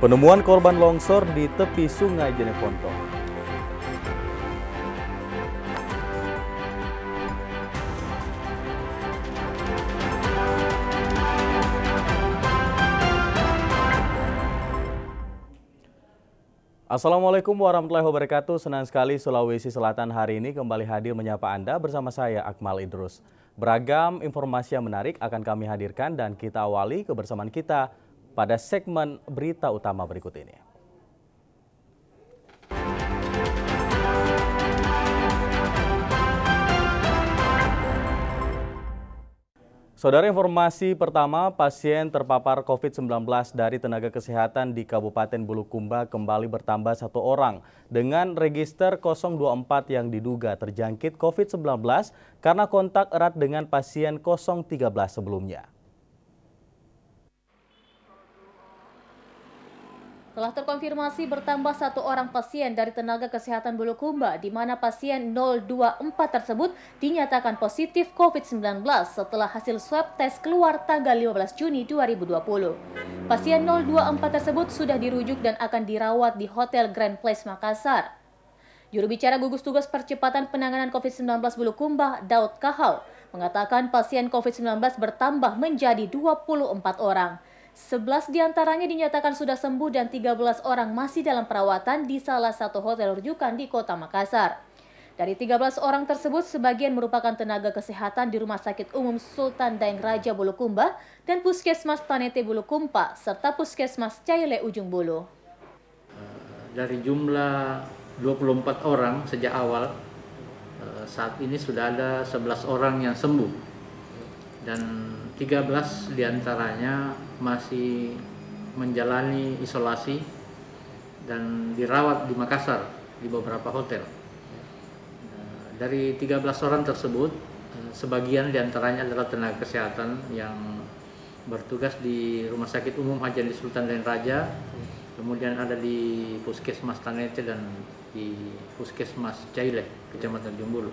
Penemuan korban longsor di tepi sungai Jeneponto. Assalamualaikum warahmatullahi wabarakatuh. Senang sekali Sulawesi Selatan hari ini kembali hadir menyapa Anda bersama saya Akmal Idrus. Beragam informasi yang menarik akan kami hadirkan dan kita awali kebersamaan kita pada segmen berita utama berikut ini. Saudara informasi pertama, pasien terpapar COVID-19 dari tenaga kesehatan di Kabupaten Bulukumba kembali bertambah satu orang dengan register 024 yang diduga terjangkit COVID-19 karena kontak erat dengan pasien 013 sebelumnya. telah terkonfirmasi bertambah satu orang pasien dari tenaga kesehatan Bulukumba di mana pasien 024 tersebut dinyatakan positif COVID-19 setelah hasil swab tes keluar tanggal 15 Juni 2020. Pasien 024 tersebut sudah dirujuk dan akan dirawat di Hotel Grand Place Makassar. Juru bicara gugus tugas percepatan penanganan COVID-19 Bulukumba, Daud Kahal, mengatakan pasien COVID-19 bertambah menjadi 24 orang. 11 diantaranya dinyatakan sudah sembuh dan 13 orang masih dalam perawatan di salah satu hotel rujukan di kota Makassar. Dari 13 orang tersebut, sebagian merupakan tenaga kesehatan di Rumah Sakit Umum Sultan Daeng Raja Bulukumba dan Puskesmas Tanete Bulukumpa, serta Puskesmas Caile Ujung Bulu. Eh, dari jumlah 24 orang sejak awal, eh, saat ini sudah ada 11 orang yang sembuh. Dan 13 diantaranya masih menjalani isolasi dan dirawat di Makassar di beberapa hotel. Eh, dari 13 orang tersebut, eh, sebagian diantaranya adalah tenaga kesehatan yang bertugas di Rumah Sakit Umum Haji di Sultan dan Raja, kemudian ada di Puskesmas Tanete dan di Puskesmas Cailek, Kecamatan Jumbulu.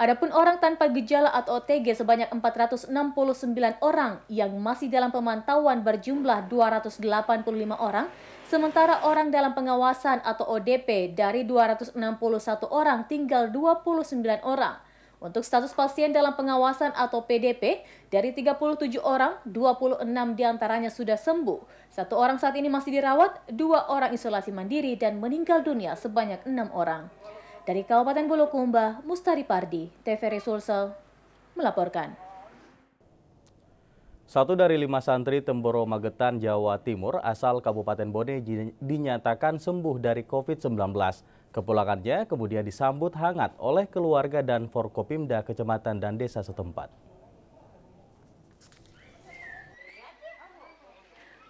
Adapun orang tanpa gejala atau OTG sebanyak 469 orang yang masih dalam pemantauan berjumlah 285 orang, sementara orang dalam pengawasan atau ODP dari 261 orang tinggal 29 orang. Untuk status pasien dalam pengawasan atau PDP, dari 37 orang, 26 diantaranya sudah sembuh. Satu orang saat ini masih dirawat, dua orang isolasi mandiri dan meninggal dunia sebanyak enam orang. Dari Kabupaten Bulukumba, Mustari Pardi, TVRI Sulsel, melaporkan. Satu dari lima santri Temboro Magetan, Jawa Timur asal Kabupaten Bone dinyatakan sembuh dari COVID-19. Kepulangannya kemudian disambut hangat oleh keluarga dan Forkopimda Kecamatan dan Desa setempat.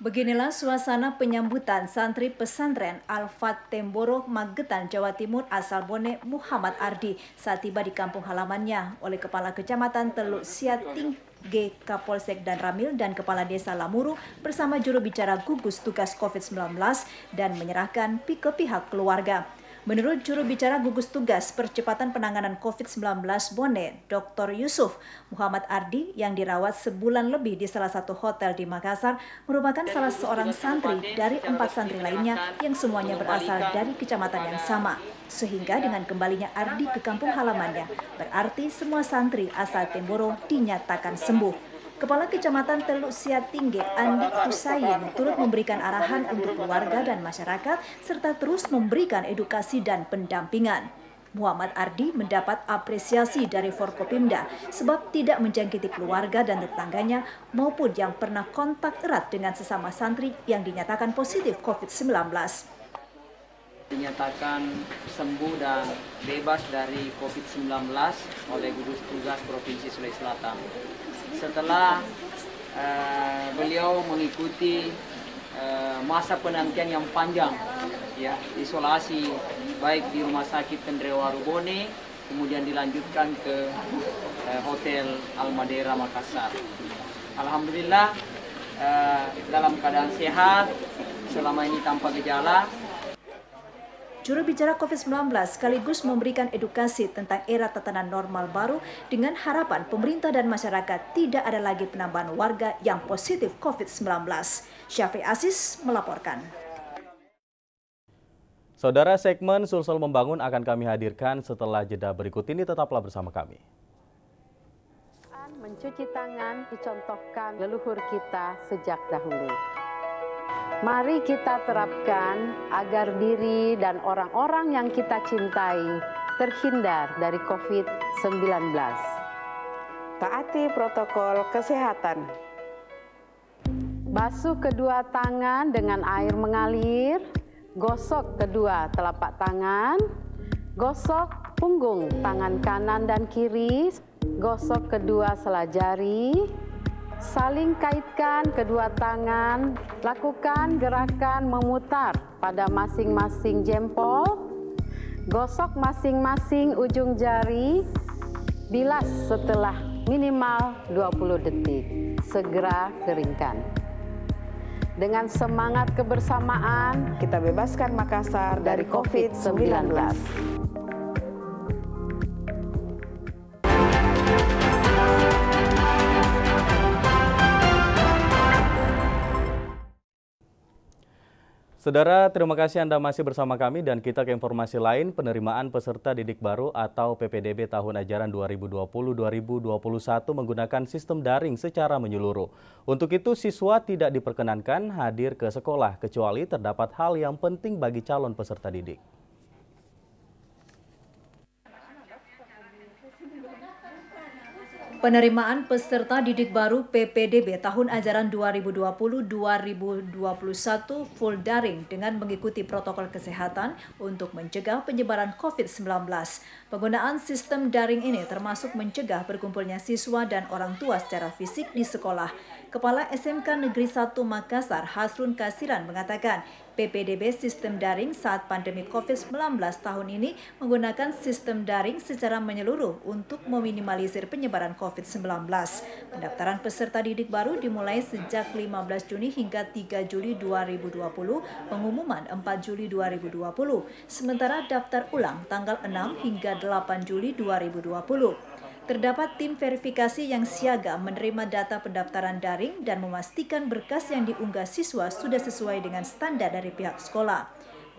Beginilah suasana penyambutan santri pesantren Alfat Temboro Magetan Jawa Timur asal Bone Muhammad Ardi saat tiba di kampung halamannya oleh Kepala Kecamatan Teluk Siating G Kapolsek dan Ramil dan Kepala Desa Lamuru bersama juru bicara gugus tugas COVID-19 dan menyerahkan ke pihak keluarga. Menurut juru bicara gugus tugas percepatan penanganan COVID-19 Bone, Dr. Yusuf Muhammad Ardi yang dirawat sebulan lebih di salah satu hotel di Makassar merupakan Dan salah seorang santri dari empat santri lainnya yang semuanya berasal dari kecamatan yang sama. Sehingga dengan kembalinya Ardi ke kampung halamannya, berarti semua santri asal Temboro dinyatakan sembuh. Kepala Kecamatan Teluk Siat Tinggi, Andi Kusayin, turut memberikan arahan untuk keluarga dan masyarakat serta terus memberikan edukasi dan pendampingan. Muhammad Ardi mendapat apresiasi dari Forkopimda sebab tidak menjangkiti keluarga dan tetangganya maupun yang pernah kontak erat dengan sesama santri yang dinyatakan positif COVID-19. Dinyatakan sembuh dan bebas dari COVID-19 oleh gugus tugas Provinsi Sulawesi Selatan setelah uh, beliau mengikuti uh, masa penantian yang panjang ya isolasi baik di rumah sakit Tendrewa Rubone kemudian dilanjutkan ke uh, hotel Al Madeira Makassar. Alhamdulillah uh, dalam keadaan sehat selama ini tanpa gejala Juru bicara COVID-19 sekaligus memberikan edukasi tentang era tatanan normal baru dengan harapan pemerintah dan masyarakat tidak ada lagi penambahan warga yang positif COVID-19. Syafiq Asis melaporkan. Saudara segmen Sulsel Membangun akan kami hadirkan setelah jeda berikut ini tetaplah bersama kami mencuci tangan dicontohkan leluhur kita sejak dahulu. Mari kita terapkan agar diri dan orang-orang yang kita cintai terhindar dari COVID-19. Taati protokol kesehatan. Basuh kedua tangan dengan air mengalir, gosok kedua telapak tangan, gosok punggung tangan kanan dan kiri, gosok kedua selajari, Saling kaitkan kedua tangan, lakukan gerakan memutar pada masing-masing jempol. Gosok masing-masing ujung jari, bilas setelah minimal 20 detik. Segera keringkan. Dengan semangat kebersamaan, kita bebaskan Makassar dari COVID-19. Saudara, terima kasih Anda masih bersama kami dan kita ke informasi lain, penerimaan peserta didik baru atau PPDB tahun ajaran 2020-2021 menggunakan sistem daring secara menyeluruh. Untuk itu, siswa tidak diperkenankan hadir ke sekolah kecuali terdapat hal yang penting bagi calon peserta didik. Penerimaan peserta didik baru PPDB tahun ajaran 2020-2021 full daring dengan mengikuti protokol kesehatan untuk mencegah penyebaran COVID-19. Penggunaan sistem daring ini termasuk mencegah berkumpulnya siswa dan orang tua secara fisik di sekolah. Kepala SMK Negeri 1 Makassar, Hasrun Kasiran, mengatakan PPDB sistem daring saat pandemi COVID-19 tahun ini menggunakan sistem daring secara menyeluruh untuk meminimalisir penyebaran COVID-19. Pendaftaran peserta didik baru dimulai sejak 15 Juni hingga 3 Juli 2020, pengumuman 4 Juli 2020, sementara daftar ulang tanggal 6 hingga 8 Juli 2020. Terdapat tim verifikasi yang siaga menerima data pendaftaran daring dan memastikan berkas yang diunggah siswa sudah sesuai dengan standar dari pihak sekolah.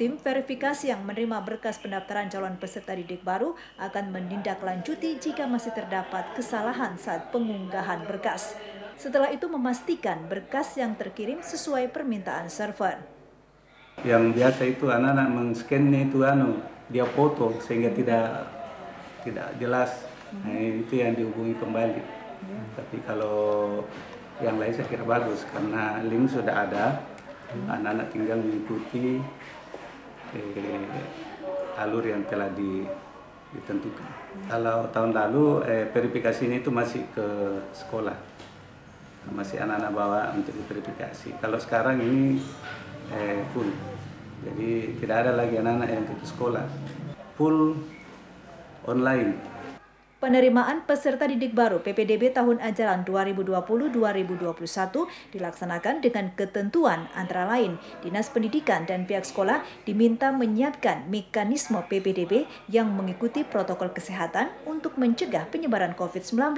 Tim verifikasi yang menerima berkas pendaftaran calon peserta didik baru akan menindaklanjuti jika masih terdapat kesalahan saat pengunggahan berkas. Setelah itu memastikan berkas yang terkirim sesuai permintaan server. Yang biasa itu anak-anak meng-scan itu anu, dia foto sehingga tidak tidak jelas Mm-hmm. Nah, itu yang dihubungi kembali. Mm-hmm. Tapi kalau yang lain saya kira bagus karena link sudah ada, mm-hmm. anak-anak hmm. tinggal mengikuti eh, alur yang telah di, ditentukan. Hmm. Kalau tahun lalu eh, verifikasi ini itu masih ke sekolah, masih anak-anak bawa untuk diverifikasi. Kalau sekarang ini eh, full, jadi tidak ada lagi anak-anak yang ke sekolah, full online. Penerimaan peserta didik baru PPDB tahun ajaran 2020-2021 dilaksanakan dengan ketentuan antara lain Dinas Pendidikan dan pihak sekolah diminta menyiapkan mekanisme PPDB yang mengikuti protokol kesehatan untuk mencegah penyebaran COVID-19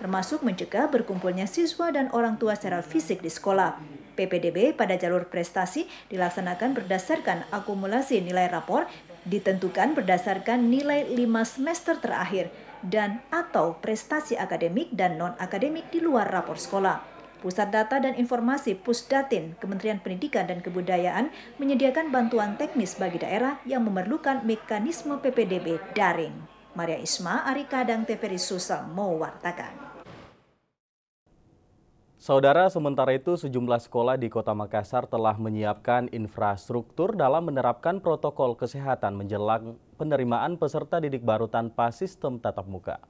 termasuk mencegah berkumpulnya siswa dan orang tua secara fisik di sekolah. PPDB pada jalur prestasi dilaksanakan berdasarkan akumulasi nilai rapor ditentukan berdasarkan nilai lima semester terakhir dan atau prestasi akademik dan non-akademik di luar rapor sekolah. Pusat Data dan Informasi Pusdatin, Kementerian Pendidikan dan Kebudayaan menyediakan bantuan teknis bagi daerah yang memerlukan mekanisme PPDB daring. Maria Isma, Ari Kadang, TVRI Susa, mewartakan. Saudara, sementara itu sejumlah sekolah di Kota Makassar telah menyiapkan infrastruktur dalam menerapkan protokol kesehatan menjelang penerimaan peserta didik baru tanpa sistem tatap muka.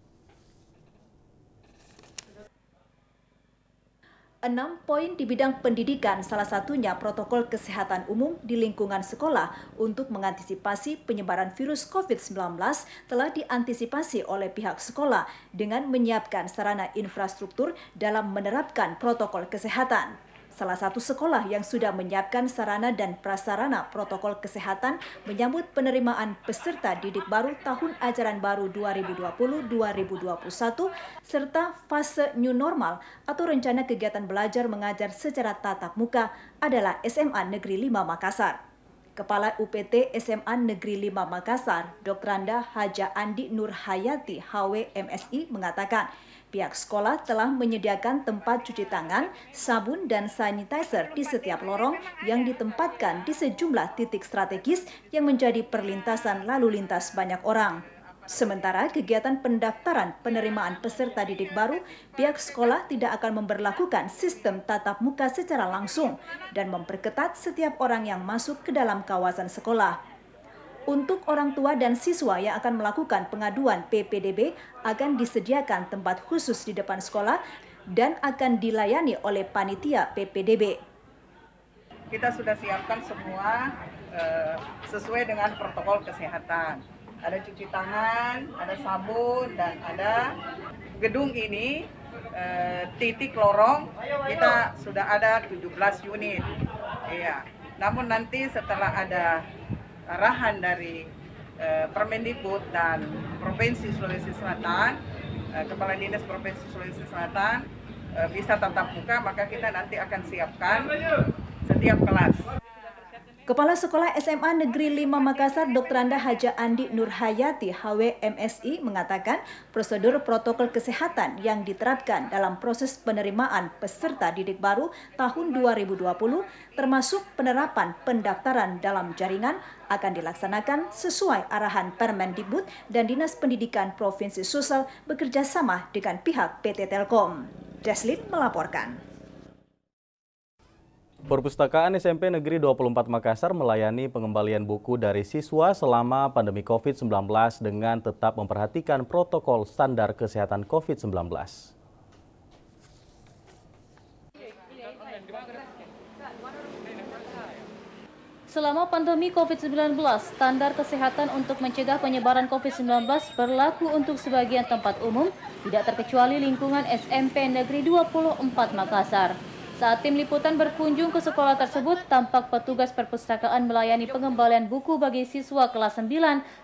Enam poin di bidang pendidikan, salah satunya protokol kesehatan umum di lingkungan sekolah untuk mengantisipasi penyebaran virus COVID-19 telah diantisipasi oleh pihak sekolah dengan menyiapkan sarana infrastruktur dalam menerapkan protokol kesehatan. Salah satu sekolah yang sudah menyiapkan sarana dan prasarana protokol kesehatan menyambut penerimaan peserta didik baru tahun ajaran baru 2020-2021 serta fase new normal atau rencana kegiatan belajar mengajar secara tatap muka adalah SMA Negeri 5 Makassar. Kepala UPT SMA Negeri 5 Makassar, Dr. Randa Haja Andi Nur Hayati mengatakan, Pihak sekolah telah menyediakan tempat cuci tangan, sabun, dan sanitizer di setiap lorong yang ditempatkan di sejumlah titik strategis yang menjadi perlintasan lalu lintas banyak orang. Sementara kegiatan pendaftaran penerimaan peserta didik baru, pihak sekolah tidak akan memperlakukan sistem tatap muka secara langsung dan memperketat setiap orang yang masuk ke dalam kawasan sekolah. Untuk orang tua dan siswa yang akan melakukan pengaduan PPDB akan disediakan tempat khusus di depan sekolah dan akan dilayani oleh panitia PPDB. Kita sudah siapkan semua eh, sesuai dengan protokol kesehatan. Ada cuci tangan, ada sabun, dan ada gedung ini eh, titik lorong kita sudah ada 17 unit. Iya. Namun nanti setelah ada arahan dari eh, Permendikbud dan Provinsi Sulawesi Selatan, eh, Kepala Dinas Provinsi Sulawesi Selatan eh, bisa tatap muka, maka kita nanti akan siapkan setiap kelas. Kepala Sekolah SMA Negeri 5 Makassar Dr. Anda Haja Andi Nurhayati HWMSI mengatakan prosedur protokol kesehatan yang diterapkan dalam proses penerimaan peserta didik baru tahun 2020 termasuk penerapan pendaftaran dalam jaringan akan dilaksanakan sesuai arahan Permen Permendikbud dan Dinas Pendidikan Provinsi Sulsel bekerjasama dengan pihak PT Telkom. Deslin melaporkan. Perpustakaan SMP Negeri 24 Makassar melayani pengembalian buku dari siswa selama pandemi COVID-19 dengan tetap memperhatikan protokol standar kesehatan COVID-19. Selama pandemi COVID-19, standar kesehatan untuk mencegah penyebaran COVID-19 berlaku untuk sebagian tempat umum, tidak terkecuali lingkungan SMP Negeri 24 Makassar. Saat tim liputan berkunjung ke sekolah tersebut, tampak petugas perpustakaan melayani pengembalian buku bagi siswa kelas 9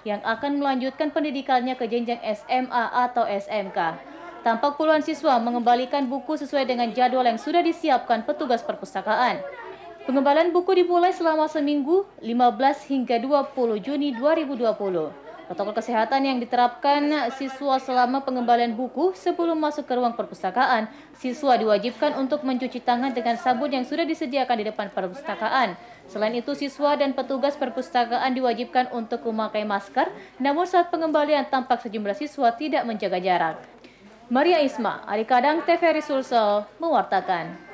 yang akan melanjutkan pendidikannya ke jenjang SMA atau SMK. Tampak puluhan siswa mengembalikan buku sesuai dengan jadwal yang sudah disiapkan petugas perpustakaan. Pengembalian buku dimulai selama seminggu, 15 hingga 20 Juni 2020. Protokol kesehatan yang diterapkan siswa selama pengembalian buku sebelum masuk ke ruang perpustakaan, siswa diwajibkan untuk mencuci tangan dengan sabun yang sudah disediakan di depan perpustakaan. Selain itu, siswa dan petugas perpustakaan diwajibkan untuk memakai masker, namun saat pengembalian tampak sejumlah siswa tidak menjaga jarak. Maria Isma, Arikadang Kadang TV mewartakan.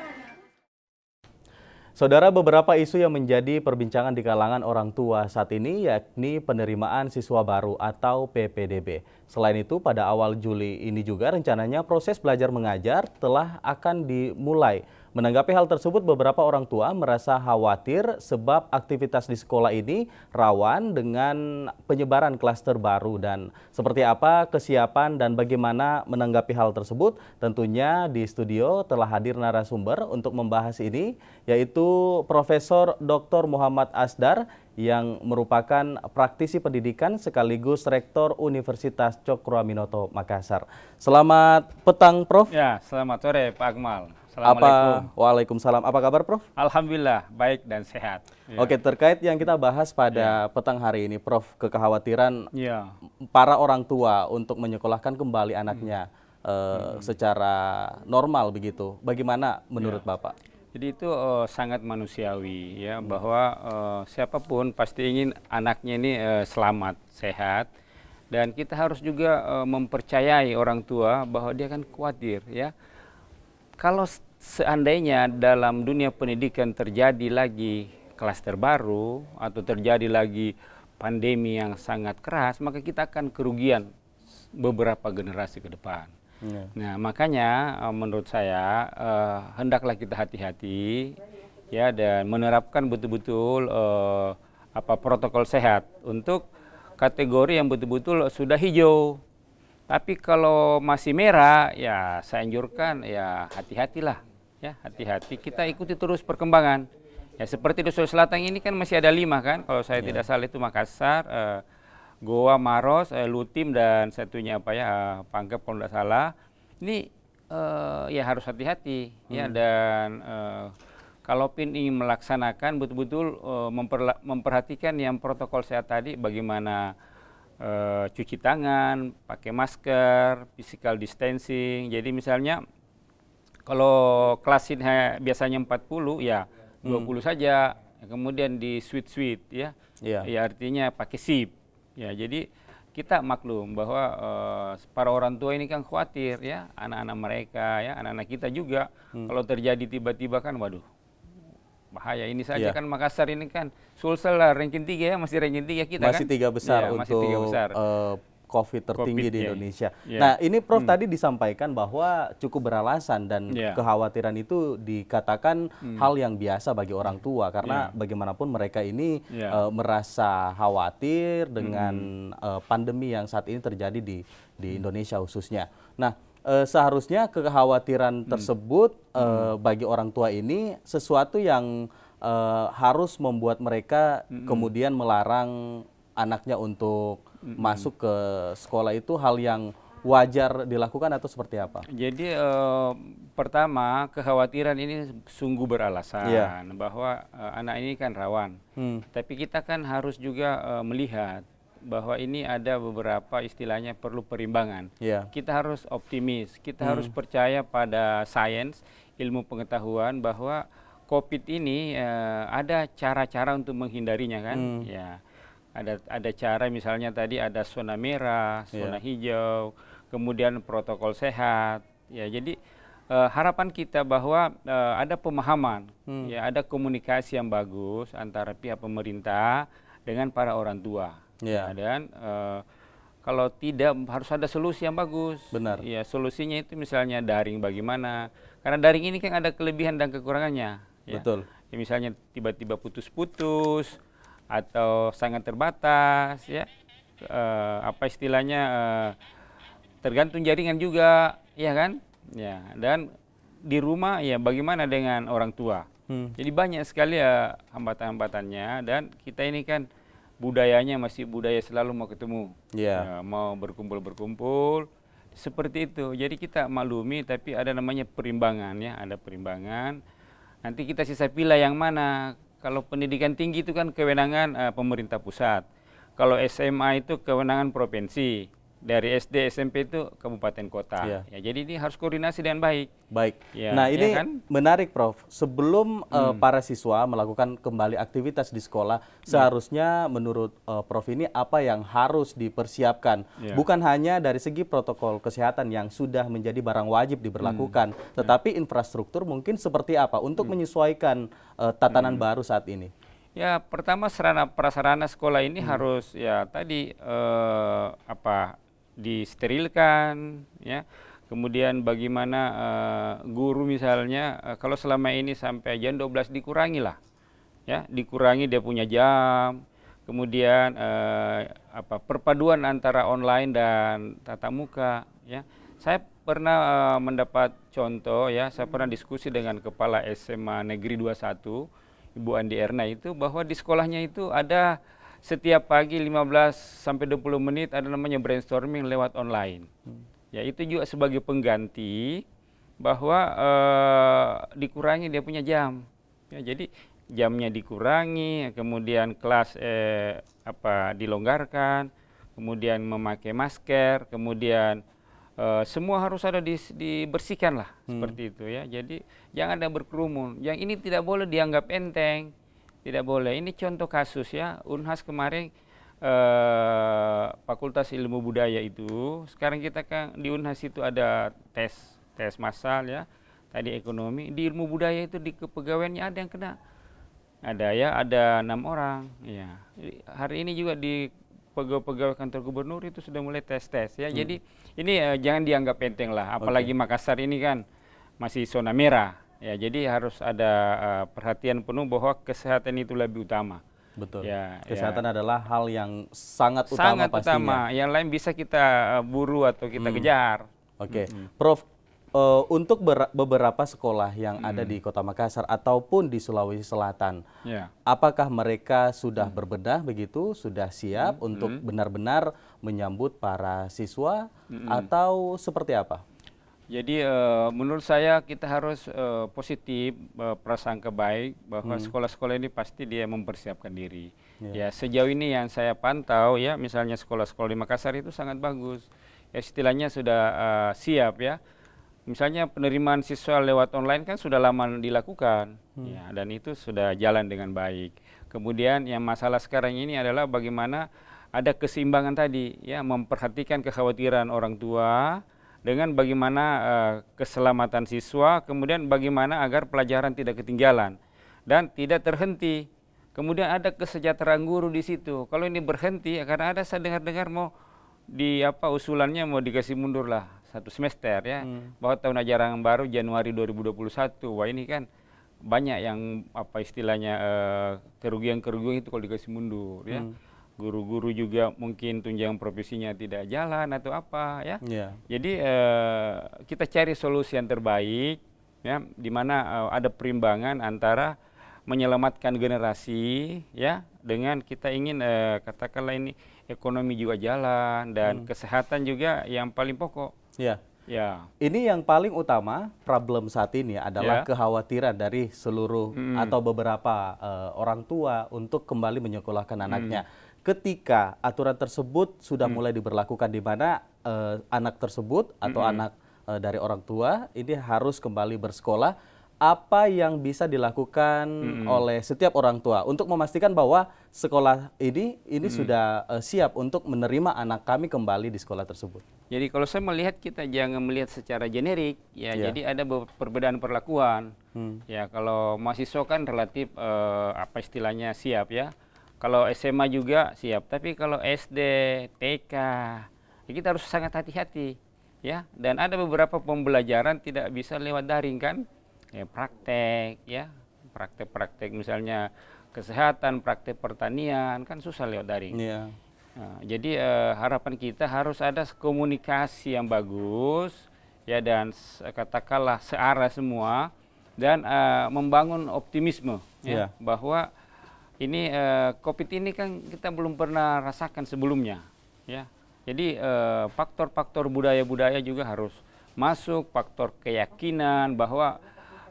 Saudara beberapa isu yang menjadi perbincangan di kalangan orang tua saat ini yakni penerimaan siswa baru atau PPDB. Selain itu pada awal Juli ini juga rencananya proses belajar mengajar telah akan dimulai. Menanggapi hal tersebut, beberapa orang tua merasa khawatir sebab aktivitas di sekolah ini rawan dengan penyebaran klaster baru dan seperti apa kesiapan dan bagaimana menanggapi hal tersebut. Tentunya di studio telah hadir narasumber untuk membahas ini yaitu Profesor Dr. Muhammad Asdar yang merupakan praktisi pendidikan sekaligus rektor Universitas Cokroaminoto Makassar. Selamat petang, Prof. Ya, selamat sore Pak Akmal. Apa, Waalaikumsalam. Apa kabar, Prof? Alhamdulillah, baik dan sehat. Ya. Oke, terkait yang kita bahas pada ya. petang hari ini, Prof, kekhawatiran ya. para orang tua untuk menyekolahkan kembali anaknya hmm. Eh, hmm. secara normal begitu. Bagaimana menurut ya. Bapak? Jadi itu uh, sangat manusiawi ya hmm. bahwa uh, siapapun pasti ingin anaknya ini uh, selamat, sehat dan kita harus juga uh, mempercayai orang tua bahwa dia kan khawatir ya. Kalau seandainya dalam dunia pendidikan terjadi lagi klaster baru atau terjadi lagi pandemi yang sangat keras, maka kita akan kerugian beberapa generasi ke depan. Yeah. Nah, makanya eh, menurut saya eh, hendaklah kita hati-hati ya dan menerapkan betul-betul eh, apa protokol sehat untuk kategori yang betul-betul sudah hijau. Tapi kalau masih merah ya saya anjurkan ya hati-hatilah ya hati-hati kita ikuti terus perkembangan ya seperti di Sulawesi Selatan ini kan masih ada lima kan kalau saya yeah. tidak salah itu Makassar uh, Goa Maros uh, Lutim dan satunya apa ya uh, Pangkep kalau tidak salah ini uh, ya harus hati-hati ya, hmm. ya dan uh, kalau PIN ingin melaksanakan betul-betul uh, memperhatikan yang protokol sehat tadi bagaimana uh, cuci tangan, pakai masker, physical distancing. Jadi misalnya kalau ini biasanya 40 ya 20 hmm. saja. Kemudian di sweet sweet, ya. Yeah. Ya artinya pakai sip. Ya jadi kita maklum bahwa uh, para orang tua ini kan khawatir ya anak-anak mereka ya anak-anak kita juga hmm. kalau terjadi tiba-tiba kan waduh bahaya ini saja yeah. kan Makassar ini kan Sulsel lah ranking tiga ya masih ranking tiga kita masih kan masih tiga besar ya, untuk masih tiga besar. Uh, COVID tertinggi COVID, di Indonesia. Yeah. Nah, ini Prof hmm. tadi disampaikan bahwa cukup beralasan dan yeah. kekhawatiran itu dikatakan hmm. hal yang biasa bagi orang tua karena yeah. bagaimanapun mereka ini yeah. Iya. uh, merasa khawatir dengan hmm. uh, pandemi yang saat ini terjadi di di hmm. Indonesia khususnya. Nah, uh, seharusnya kekhawatiran hmm. tersebut eh, hmm. bagi orang tua ini sesuatu yang uh, harus membuat mereka hmm. kemudian melarang anaknya untuk -hmm. masuk ke sekolah itu hal yang wajar dilakukan atau seperti apa? Jadi e, pertama kekhawatiran ini sungguh beralasan yeah. bahwa e, anak ini kan rawan. Hmm. Tapi kita kan harus juga e, melihat bahwa ini ada beberapa istilahnya perlu perimbangan. Yeah. Kita harus optimis, kita hmm. harus percaya pada sains, ilmu pengetahuan bahwa COVID ini ada cara-cara untuk menghindarinya kan? Hmm. Ya ada ada cara misalnya tadi ada zona merah, iya. zona yeah. hijau, kemudian protokol sehat. Ya, jadi uh, harapan kita bahwa uh, ada pemahaman, hmm. ya ada komunikasi yang bagus antara pihak pemerintah dengan para orang tua. Yeah. Ya, dan uh, kalau tidak harus ada solusi yang bagus. Benar. Ya, solusinya itu misalnya daring bagaimana? Karena daring ini kan ada kelebihan dan kekurangannya. Ya. Betul. Ya, misalnya tiba-tiba putus-putus atau sangat terbatas ya e, apa istilahnya e, tergantung jaringan juga ya kan ya dan di rumah ya bagaimana dengan orang tua hmm. jadi banyak sekali ya hambatan-hambatannya dan kita ini kan budayanya masih budaya selalu mau ketemu yeah. ya, mau berkumpul berkumpul seperti itu jadi kita maklumi tapi ada namanya perimbangan ya ada perimbangan nanti kita sisa pilih yang mana kalau pendidikan tinggi itu kan kewenangan uh, pemerintah pusat. Kalau SMA itu kewenangan provinsi dari SD SMP itu kabupaten kota. Ya. ya jadi ini harus koordinasi dengan baik. Baik. Ya, nah ini ya kan? menarik Prof. Sebelum eh, hmm. uh, para siswa melakukan kembali aktivitas di sekolah, ya. seharusnya menurut uh, Prof ini apa yang harus dipersiapkan? Ya. Bukan hanya dari segi protokol kesehatan yang sudah menjadi barang wajib diberlakukan, hmm. Iya. tetapi ya. infrastruktur mungkin seperti apa untuk hmm. menyesuaikan uh, tatanan hmm. baru saat ini? Ya pertama sarana prasarana sekolah ini hmm. harus ya tadi eh, apa disterilkan ya kemudian bagaimana uh, guru misalnya uh, kalau selama ini sampai jam 12 dikurangi lah ya dikurangi dia punya jam kemudian uh, apa perpaduan antara online dan tatap muka ya saya pernah uh, mendapat contoh ya saya pernah diskusi dengan kepala SMA Negeri 21 Ibu Andi Erna itu bahwa di sekolahnya itu ada setiap pagi 15 sampai 20 menit ada namanya brainstorming lewat online. Hmm. Ya itu juga sebagai pengganti bahwa eh, dikurangi dia punya jam. Ya, jadi jamnya dikurangi, kemudian kelas eh, apa dilonggarkan, kemudian memakai masker, kemudian eh, semua harus ada di, dibersihkan lah hmm. seperti itu ya. Jadi jangan ada berkerumun. Yang ini tidak boleh dianggap enteng tidak boleh. Ini contoh kasus ya. Unhas kemarin eh, Fakultas Ilmu Budaya itu, sekarang kita kan di Unhas itu ada tes tes massal ya. Tadi ekonomi, di ilmu budaya itu di kepegawaiannya ada yang kena. Ada ya, ada enam orang. Ya. Hari ini juga di pegawai-pegawai kantor gubernur itu sudah mulai tes-tes ya. Hmm. Jadi ini uh, jangan dianggap penting lah, apalagi okay. Makassar ini kan masih zona merah Ya, jadi harus ada uh, perhatian penuh bahwa kesehatan itu lebih utama. Betul. Ya, kesehatan ya. adalah hal yang sangat utama sangat pastinya. Utama. Yang lain bisa kita eh, buru atau kita hmm. kejar. Oke, okay. hmm. Prof. Uh, untuk beberapa sekolah yang hmm. ada di Kota Makassar ataupun di Sulawesi Selatan, ya. apakah mereka sudah hmm. berbedah begitu, sudah siap hmm. untuk hmm. benar-benar hmm. menyambut para siswa hmm. atau seperti apa? Jadi uh, menurut saya kita harus uh, positif, uh, prasangka baik bahwa hmm. sekolah-sekolah hmm. ini pasti dia mempersiapkan diri. Yeah. Ya sejauh ini yang saya pantau ya misalnya sekolah-sekolah di Makassar itu sangat bagus. Ya istilahnya sudah uh, siap ya. Misalnya penerimaan siswa lewat online kan sudah lama dilakukan. Hmm. Ya dan itu sudah jalan dengan baik. Kemudian yang masalah sekarang ini adalah bagaimana ada keseimbangan tadi ya memperhatikan kekhawatiran orang tua dengan bagaimana uh, keselamatan siswa, kemudian bagaimana agar pelajaran tidak ketinggalan dan tidak terhenti. Kemudian ada kesejahteraan guru di situ. Kalau ini berhenti, karena ada saya dengar-dengar mau di apa usulannya mau dikasih mundur lah satu semester ya, hmm. bahwa tahun ajaran baru Januari 2021. Wah ini kan banyak yang apa istilahnya eh, kerugian-kerugian uh, itu kalau dikasih mundur ya. Hmm guru-guru juga mungkin tunjangan profesinya tidak jalan atau apa ya. Yeah. Jadi uh, kita cari solusi yang terbaik ya di mana uh, ada perimbangan antara menyelamatkan generasi ya dengan kita ingin uh, katakanlah ini ekonomi juga jalan dan hmm. kesehatan juga yang paling pokok. Ya. Ya. Ini yang paling utama problem saat ini adalah ya. kekhawatiran dari seluruh hmm. atau beberapa uh, orang tua untuk kembali menyekolahkan anaknya. Hmm ketika aturan tersebut sudah hmm. mulai diberlakukan di mana uh, anak tersebut atau hmm. anak uh, dari orang tua ini harus kembali bersekolah apa yang bisa dilakukan -hmm. oleh setiap orang tua untuk memastikan bahwa sekolah ini ini -hmm. sudah uh, siap untuk menerima anak kami kembali di sekolah tersebut. Jadi kalau saya melihat kita jangan melihat secara generik ya. Yeah. Jadi ada perbedaan perlakuan. Hmm. Ya kalau mahasiswa kan relatif uh, apa istilahnya siap ya. Kalau SMA juga siap, tapi kalau SD, TK, ya kita harus sangat hati-hati ya. Dan ada beberapa pembelajaran tidak bisa lewat daring kan? Ya, praktek ya, praktek-praktek misalnya kesehatan, praktek pertanian kan susah lewat daring. Yeah. Nah, jadi eh, harapan kita harus ada komunikasi yang bagus ya dan katakanlah searah semua dan eh, membangun optimisme yeah. ya iya. bahwa ini uh, COVID ini kan kita belum pernah rasakan sebelumnya, ya. Jadi eh, faktor-faktor uh, budaya-budaya juga harus masuk, faktor keyakinan bahwa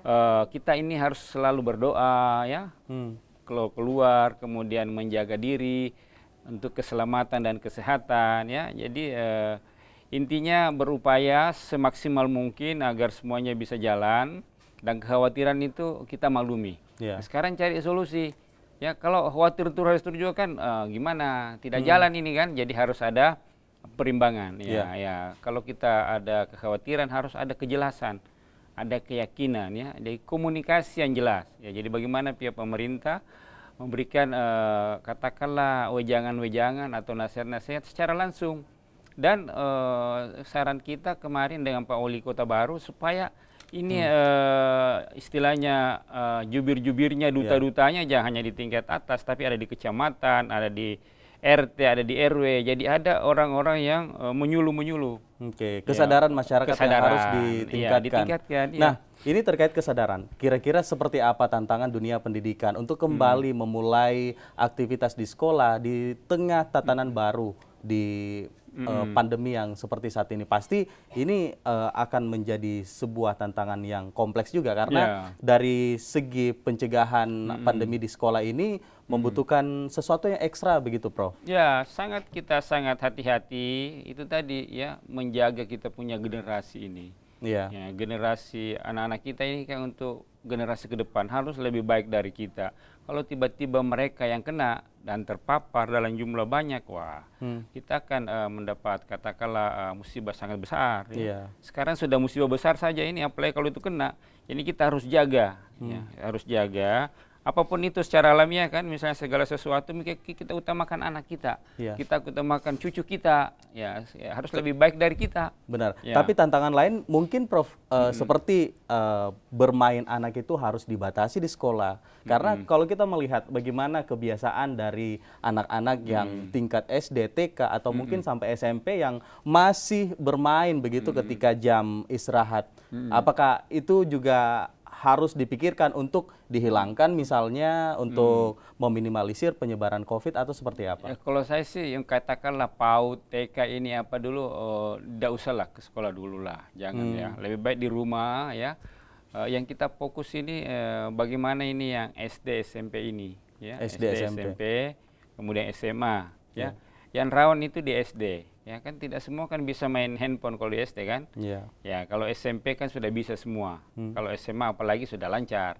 uh, kita ini harus selalu berdoa, ya. Hmm. keluar, kemudian menjaga diri untuk keselamatan dan kesehatan, ya. Jadi uh, intinya berupaya semaksimal mungkin agar semuanya bisa jalan dan kekhawatiran itu kita maklumi. Yeah. Nah, sekarang cari solusi Ya kalau khawatir harus setuju kan uh, gimana? Tidak hmm. jalan ini kan, jadi harus ada perimbangan. Ya, yeah. ya. Kalau kita ada kekhawatiran harus ada kejelasan, ada keyakinan ya. Jadi komunikasi yang jelas. Ya, jadi bagaimana pihak pemerintah memberikan uh, katakanlah wejangan-wejangan atau nasihat-nasihat secara langsung. Dan uh, saran kita kemarin dengan Pak Wali Kota Baru supaya ini hmm. uh, istilahnya uh, jubir-jubirnya, iya. duta-dutanya yeah. jangan hanya di tingkat atas, tapi ada di kecamatan, ada di RT, ada di RW. Jadi ada orang-orang yang uh, eh, menyulu-menyulu. Oke, okay. Iya. kesadaran yeah. masyarakat kesadaran. yang harus ditingkatkan. Yeah, ditingkatkan yeah. Nah, ini terkait kesadaran. Kira-kira seperti apa tantangan dunia pendidikan untuk kembali hmm. memulai aktivitas di sekolah di tengah tatanan hmm. baru di mm. uh, pandemi yang seperti saat ini pasti ini uh, akan menjadi sebuah tantangan yang kompleks juga karena yeah. dari segi pencegahan mm. pandemi di sekolah ini hmm. membutuhkan mm. sesuatu yang ekstra begitu Prof. Ya, sangat kita sangat hati-hati itu tadi ya menjaga kita punya generasi ini. Yeah. Ya, generasi anak-anak kita ini kan untuk generasi ke depan harus lebih baik dari kita kalau tiba-tiba mereka yang kena dan terpapar dalam jumlah banyak, wah, hmm. kita akan uh, mendapat katakanlah uh, musibah sangat besar. Ya. Iya. Sekarang sudah musibah besar saja ini, apalagi kalau itu kena. ini kita harus jaga, ya. hmm. ya, harus jaga apapun itu secara alamiah kan misalnya segala sesuatu kita utamakan anak kita ya. kita utamakan cucu kita ya, ya harus lebih baik dari kita benar ya. tapi tantangan lain mungkin prof uh, hmm. seperti uh, bermain anak itu harus dibatasi di sekolah karena hmm. kalau kita melihat bagaimana kebiasaan dari anak-anak yang tingkat SD TK atau hmm. mungkin sampai SMP yang masih bermain begitu hmm. ketika jam istirahat hmm. apakah itu juga harus dipikirkan untuk dihilangkan misalnya untuk hmm. meminimalisir penyebaran COVID atau seperti apa? Ya, kalau saya sih yang katakanlah PAUD, TK ini apa dulu, tidak eh, uh, usahlah ke sekolah dulu lah, jangan ya. hmm. ya. Lebih baik di rumah ya. Uh, yang kita fokus ini uh, bagaimana ini yang SD SMP ini ya SD, SD SMP. SMP kemudian SMA ya. ya yang rawan itu di SD Ya kan tidak semua kan bisa main handphone kalau di SD kan? Iya. Ya kalau SMP kan sudah bisa semua. Hmm. Kalau SMA apalagi sudah lancar.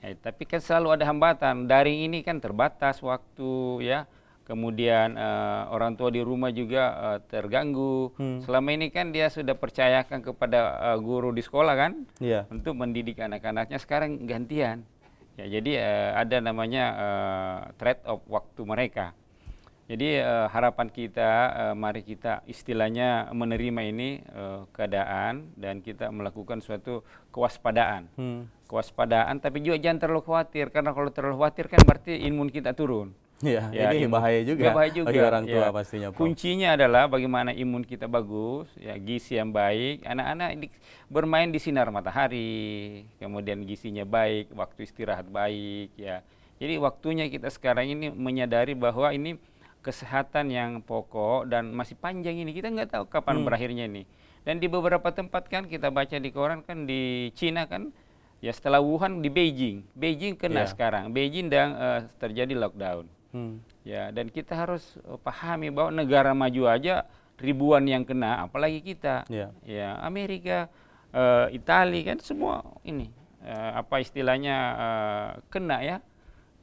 Ya, tapi kan selalu ada hambatan. Dari ini kan terbatas waktu ya. Kemudian uh, orang tua di rumah juga uh, terganggu. Hmm. Selama ini kan dia sudah percayakan kepada uh, guru di sekolah kan? ya. Untuk mendidik anak-anaknya sekarang gantian. Ya jadi uh, ada namanya uh, trade off waktu mereka. Jadi uh, harapan kita, uh, mari kita istilahnya menerima ini uh, keadaan dan kita melakukan suatu kewaspadaan. Hmm. Kewaspadaan, tapi juga jangan terlalu khawatir karena kalau terlalu khawatir kan berarti imun kita turun. Ya, ya ini imun, bahaya juga. Bahaya juga. Bagi orang tua ya. pastinya. Pak. Kuncinya adalah bagaimana imun kita bagus, ya gizi yang baik. Anak-anak bermain di sinar matahari, kemudian gizinya baik, waktu istirahat baik, ya. Jadi waktunya kita sekarang ini menyadari bahwa ini kesehatan yang pokok dan masih panjang ini kita nggak tahu kapan hmm. berakhirnya ini. Dan di beberapa tempat kan kita baca di koran kan di Cina kan ya setelah Wuhan di Beijing, Beijing kena yeah. sekarang, Beijing dan uh, terjadi lockdown. Hmm. Ya dan kita harus eh, pahami bahwa negara maju aja ribuan yang kena, apalagi kita. Yeah. Ya Amerika, uh, eh, Italia kan semua ini uh, apa istilahnya uh, kena ya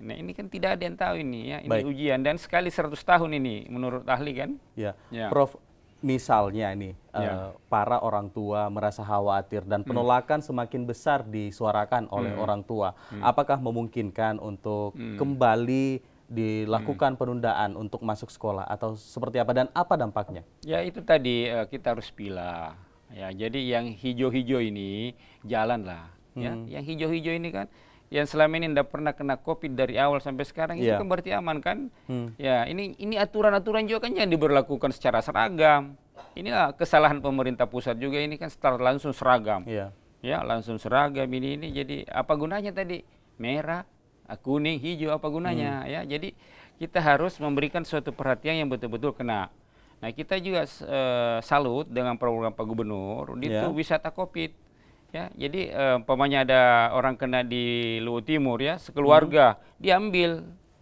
Nah ini kan tidak ada yang tahu ini ya, ini Baik. ujian dan sekali 100 tahun ini menurut ahli kan? Ya, ya. Prof misalnya ini ya. uh, para orang tua merasa khawatir dan hmm. penolakan hmm. semakin besar disuarakan oleh hmm. orang tua, hmm. apakah memungkinkan untuk hmm. kembali dilakukan hmm. penundaan untuk masuk sekolah atau seperti apa dan apa dampaknya? Ya itu tadi uh, kita harus pilih ya, jadi yang hijau-hijau ini jalanlah ya, hmm. yang hijau-hijau ini kan yang selama ini tidak pernah kena covid dari awal sampai sekarang yeah. itu iya. kan berarti aman kan? Hmm. Ya ini ini aturan-aturan juga kan yang diberlakukan secara seragam. Inilah kesalahan pemerintah pusat juga ini kan start langsung seragam. Yeah. Ya langsung seragam ini ini jadi apa gunanya tadi merah, kuning, hijau apa gunanya hmm. ya? Jadi kita harus memberikan suatu perhatian yang betul-betul kena. Nah kita juga uh, salut dengan program Pak Gubernur itu iya. wisata covid ya jadi eh, umpamanya ada orang kena di Luwu Timur ya sekeluarga hmm. diambil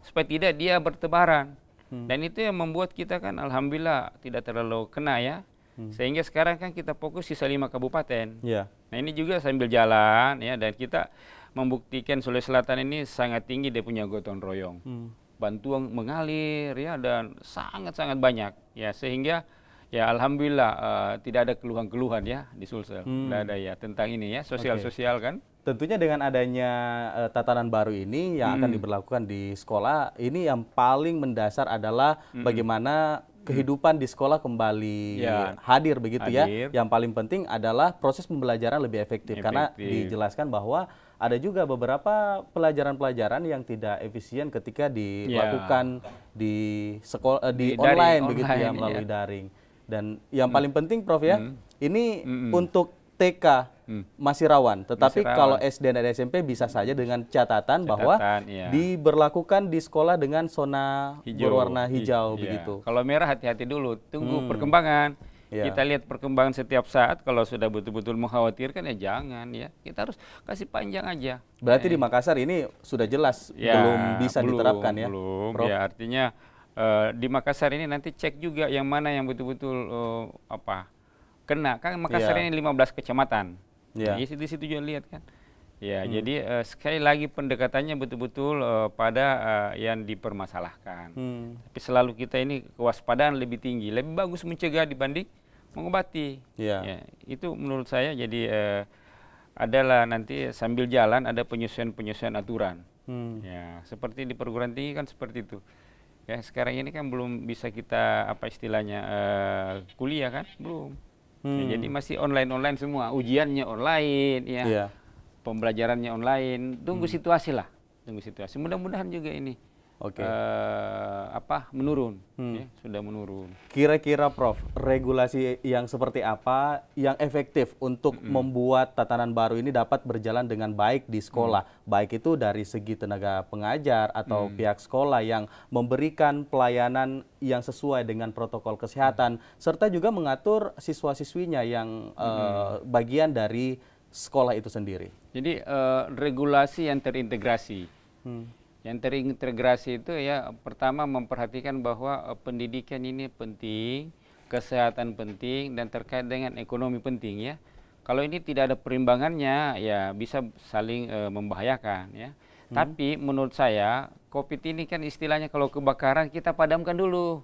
supaya tidak dia bertebaran hmm. dan itu yang membuat kita kan alhamdulillah tidak terlalu kena ya hmm. sehingga sekarang kan kita fokus sisa lima kabupaten ya nah ini juga sambil jalan ya dan kita membuktikan Sulawesi Selatan ini sangat tinggi dia punya gotong royong hmm. bantuan mengalir ya dan sangat sangat banyak ya sehingga Ya alhamdulillah uh, tidak ada keluhan-keluhan ya di Sulsel. Hmm. Tidak ada ya tentang ini ya sosial-sosial okay. kan. Tentunya dengan adanya uh, tatanan baru ini yang hmm. akan diberlakukan di sekolah, ini yang paling mendasar adalah hmm. bagaimana kehidupan di sekolah kembali ya. hadir begitu ya. hadir. ya. Yang paling penting adalah proses pembelajaran lebih efektif, efektif. karena dijelaskan bahwa ada juga beberapa pelajaran-pelajaran yang tidak efisien ketika ya. dilakukan ya. di sekolah eh, di, di online, online begitu ya melalui ya. daring. Dan yang paling hmm. penting Prof ya, hmm. ini hmm. untuk TK hmm. masih rawan. Tetapi masih rawan. kalau SD dan SMP bisa saja dengan catatan, catatan bahwa iya. diberlakukan di sekolah dengan zona hijau. berwarna iya, hijau Hi iya. begitu. Iya. Kalau merah hati-hati dulu, tunggu hmm. perkembangan. Ya. Kita lihat perkembangan setiap saat. Kalau sudah betul-betul mengkhawatirkan ya jangan ya. Kita harus kasih panjang aja. Berarti eh. di Makassar ini sudah jelas ya, belum bisa belum, diterapkan ya. Belum. Prof. Ya artinya uh, di Makassar ini nanti cek juga yang mana yang betul-betul uh, apa kena kan Makassar yeah. ini 15 kecamatan yeah. Iya. ya di situ juga lihat kan ya hmm. jadi uh, sekali lagi pendekatannya betul-betul uh, pada uh, yang dipermasalahkan hmm. tapi selalu kita ini kewaspadaan lebih tinggi lebih bagus mencegah dibanding mengobati yeah. ya itu menurut saya jadi uh, adalah nanti sambil jalan ada penyesuaian penyesuaian aturan hmm. ya seperti di perguruan tinggi kan seperti itu ya sekarang ini kan belum bisa kita apa istilahnya uh, kuliah kan belum ya, hmm. ya, jadi masih online online semua ujiannya online ya yeah. pembelajarannya online tunggu hmm. situasi lah tunggu situasi mudah-mudahan juga ini Oke. Okay. Uh, eh, apa menurun? Hmm. Ya, sudah menurun. Kira-kira Prof, regulasi yang seperti apa yang efektif untuk mm -hmm. membuat tatanan baru ini dapat berjalan dengan baik di sekolah? Mm. Baik itu dari segi tenaga pengajar atau mm. pihak sekolah yang memberikan pelayanan yang sesuai dengan protokol kesehatan mm. serta juga mengatur siswa-siswinya yang mm. uh, bagian dari sekolah itu sendiri. Jadi uh, regulasi yang terintegrasi. Hmm yang terintegrasi itu ya pertama memperhatikan bahwa eh, pendidikan ini penting, kesehatan penting dan terkait dengan ekonomi penting ya. Kalau ini tidak ada perimbangannya ya bisa saling uh, membahayakan ya. Hmm. Tapi menurut saya COVID ini kan istilahnya kalau kebakaran kita padamkan dulu.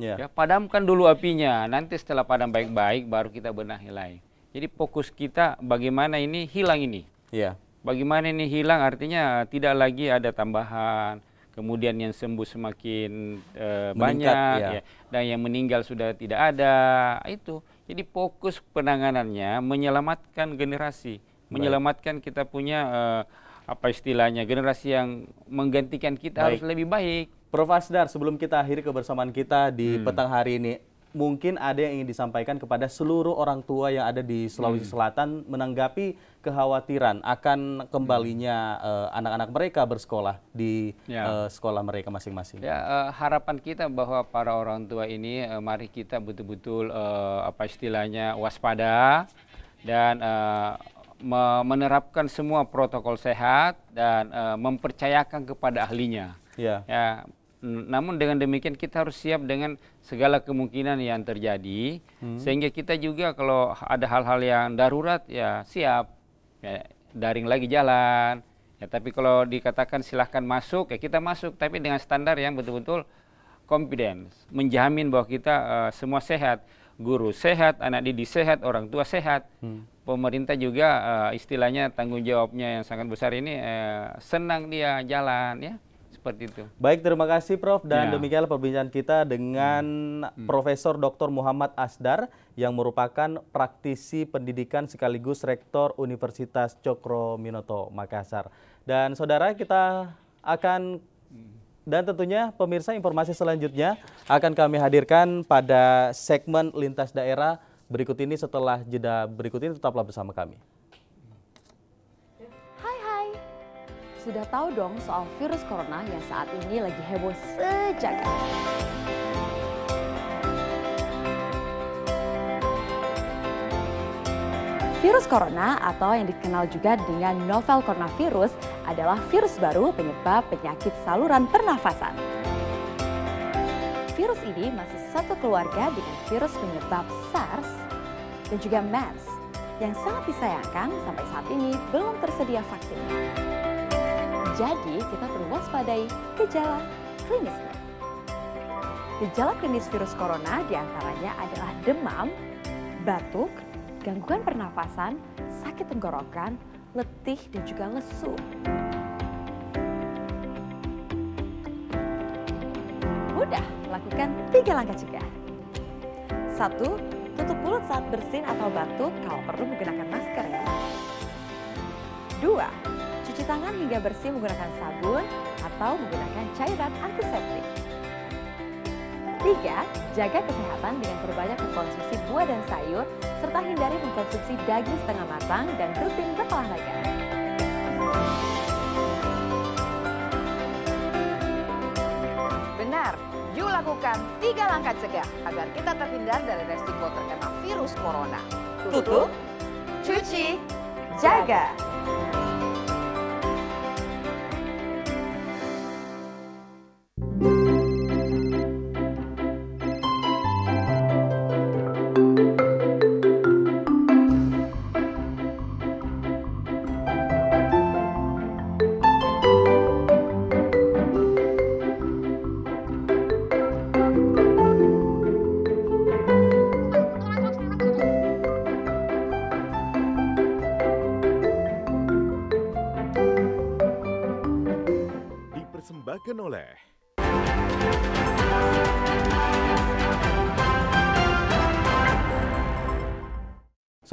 Yeah. Ya, padamkan dulu apinya. Nanti setelah padam baik-baik baru kita benahi lain. Jadi fokus kita bagaimana ini hilang ini. Yeah. Bagaimana ini hilang artinya tidak lagi ada tambahan, kemudian yang sembuh semakin uh, Meningkat, banyak, ya. Ya. dan yang meninggal sudah tidak ada. Itu jadi fokus penanganannya menyelamatkan generasi, Baik. menyelamatkan kita punya uh, apa istilahnya generasi yang menggantikan kita baik. harus lebih baik. Prof Asdar, sebelum kita akhiri kebersamaan kita di hmm. petang hari ini, mungkin ada yang ingin disampaikan kepada seluruh orang tua yang ada di Sulawesi hmm. Selatan menanggapi kekhawatiran akan kembalinya hmm. eh, anak-anak uh, mereka bersekolah di ya. uh, sekolah mereka masing-masing? Ya, uh, harapan kita bahwa para orang tua ini uh, mari kita betul-betul uh, apa istilahnya waspada dan uh, menerapkan semua protokol sehat dan uh, mempercayakan kepada ahlinya. Ya. ya. Namun dengan demikian kita harus siap dengan segala kemungkinan yang terjadi hmm. sehingga kita juga kalau ada hal-hal yang darurat ya siap ya, daring lagi jalan. Ya, tapi kalau dikatakan silahkan masuk, ya kita masuk, tapi dengan standar yang betul-betul confidence, menjamin bahwa kita uh, semua sehat, guru sehat, anak didik sehat, orang tua sehat, hmm. pemerintah juga uh, istilahnya tanggung jawabnya yang sangat besar ini uh, senang dia jalan ya seperti itu. Baik, terima kasih Prof. Dan ya. demikianlah perbincangan kita dengan hmm. Hmm. Profesor Dr. Muhammad Asdar yang merupakan praktisi pendidikan sekaligus rektor Universitas Cokro Minoto Makassar. Dan saudara kita akan dan tentunya pemirsa informasi selanjutnya akan kami hadirkan pada segmen lintas daerah berikut ini setelah jeda berikut ini tetaplah bersama kami. sudah tahu dong soal virus corona yang saat ini lagi heboh sejak. Virus corona atau yang dikenal juga dengan novel coronavirus adalah virus baru penyebab penyakit saluran pernafasan. Virus ini masih satu keluarga dengan virus penyebab SARS dan juga MERS yang sangat disayangkan sampai saat ini belum tersedia vaksinnya. Jadi, kita perlu waspadai gejala klinisnya. Gejala klinis virus corona diantaranya adalah demam, batuk, gangguan pernafasan, sakit tenggorokan, letih, dan juga lesu. Mudah, lakukan tiga langkah cegah. Satu, tutup mulut saat bersin atau batuk, kalau perlu menggunakan masker ya. Dua, Cuci tangan hingga bersih menggunakan sabun atau menggunakan cairan antiseptik. 3. Jaga kesehatan dengan berbanyak mengkonsumsi buah dan sayur, serta hindari mengkonsumsi daging setengah matang dan rutin berolahraga. Benar, yuk lakukan tiga langkah cegah agar kita terhindar dari resiko terkena virus corona. Tutup, cuci, jaga.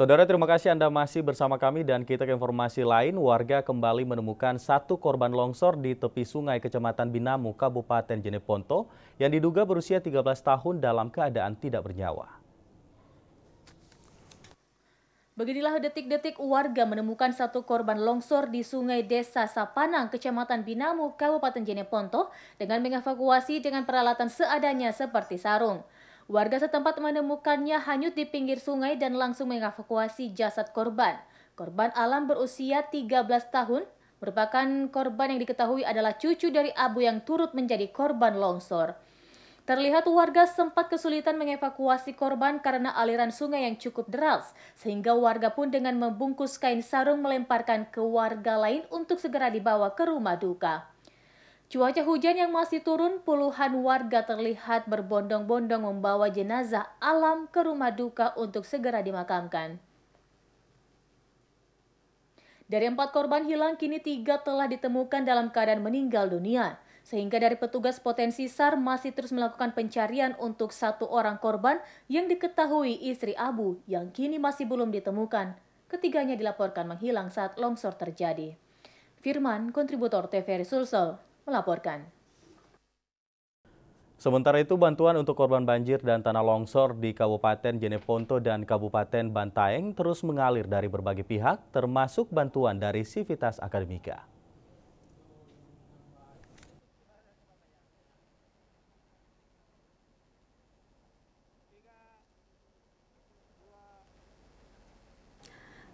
Saudara, terima kasih Anda masih bersama kami dan kita ke informasi lain. Warga kembali menemukan satu korban longsor di tepi sungai Kecamatan Binamu, Kabupaten Jeneponto, yang diduga berusia 13 tahun dalam keadaan tidak bernyawa. Beginilah detik-detik warga menemukan satu korban longsor di sungai Desa Sapanang, Kecamatan Binamu, Kabupaten Jeneponto, dengan mengevakuasi dengan peralatan seadanya seperti sarung. Warga setempat menemukannya hanyut di pinggir sungai dan langsung mengevakuasi jasad korban. Korban alam berusia 13 tahun merupakan korban yang diketahui adalah cucu dari Abu yang turut menjadi korban longsor. Terlihat warga sempat kesulitan mengevakuasi korban karena aliran sungai yang cukup deras, sehingga warga pun dengan membungkus kain sarung melemparkan ke warga lain untuk segera dibawa ke rumah duka. Cuaca hujan yang masih turun, puluhan warga terlihat berbondong-bondong membawa jenazah alam ke rumah duka untuk segera dimakamkan. Dari empat korban hilang, kini tiga telah ditemukan dalam keadaan meninggal dunia. Sehingga dari petugas potensi SAR masih terus melakukan pencarian untuk satu orang korban yang diketahui istri Abu yang kini masih belum ditemukan. Ketiganya dilaporkan menghilang saat longsor terjadi. Firman, kontributor TVRI Sulsel melaporkan. Sementara itu, bantuan untuk korban banjir dan tanah longsor di Kabupaten Jeneponto dan Kabupaten Bantaeng terus mengalir dari berbagai pihak, termasuk bantuan dari Sivitas Akademika.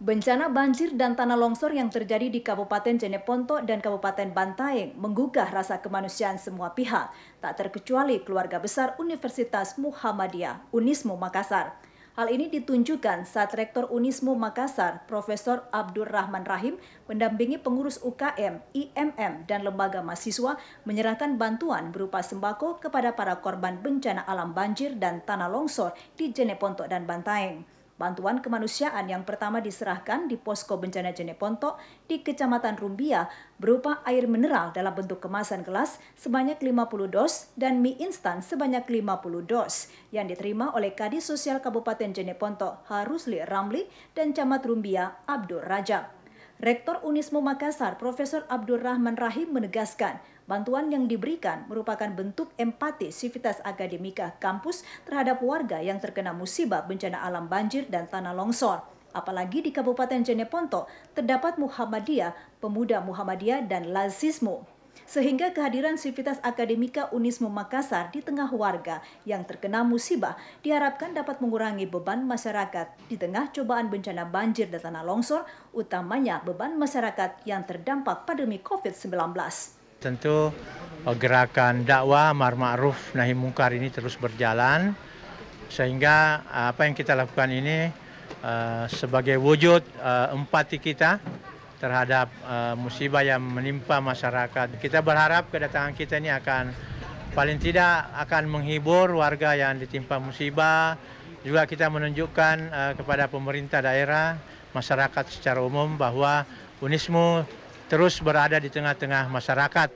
Bencana banjir dan tanah longsor yang terjadi di Kabupaten Jeneponto dan Kabupaten Bantaeng menggugah rasa kemanusiaan semua pihak, tak terkecuali keluarga besar Universitas Muhammadiyah, Unismo Makassar. Hal ini ditunjukkan saat Rektor Unismo Makassar, Profesor Abdul Rahman Rahim, mendampingi pengurus UKM, IMM, dan lembaga mahasiswa menyerahkan bantuan berupa sembako kepada para korban bencana alam banjir dan tanah longsor di Jeneponto dan Bantaeng. Bantuan kemanusiaan yang pertama diserahkan di posko bencana Jeneponto di Kecamatan Rumbia berupa air mineral dalam bentuk kemasan gelas sebanyak 50 dos dan mie instan sebanyak 50 dos yang diterima oleh Kadis Sosial Kabupaten Jeneponto Harusli Ramli dan Camat Rumbia Abdul Rajab. Rektor Unismu Makassar, Profesor Abdul Rahman Rahim menegaskan Bantuan yang diberikan merupakan bentuk empati sivitas akademika kampus terhadap warga yang terkena musibah bencana alam banjir dan tanah longsor. Apalagi di Kabupaten Jeneponto terdapat Muhammadiyah, Pemuda Muhammadiyah, dan Lazismu. Sehingga kehadiran sivitas akademika Unismu Makassar di tengah warga yang terkena musibah diharapkan dapat mengurangi beban masyarakat di tengah cobaan bencana banjir dan tanah longsor, utamanya beban masyarakat yang terdampak pandemi COVID-19. Tentu eh, gerakan dakwah Mar Ma'ruf Nahi Mungkar ini terus berjalan sehingga eh, apa yang kita lakukan ini uh, sebagai wujud uh, empati kita terhadap uh, musibah yang menimpa masyarakat. Kita berharap kedatangan kita ini akan paling tidak akan menghibur warga yang ditimpa musibah. Juga kita menunjukkan uh, kepada pemerintah daerah, masyarakat secara umum bahwa UNISMU terus berada di tengah-tengah masyarakat.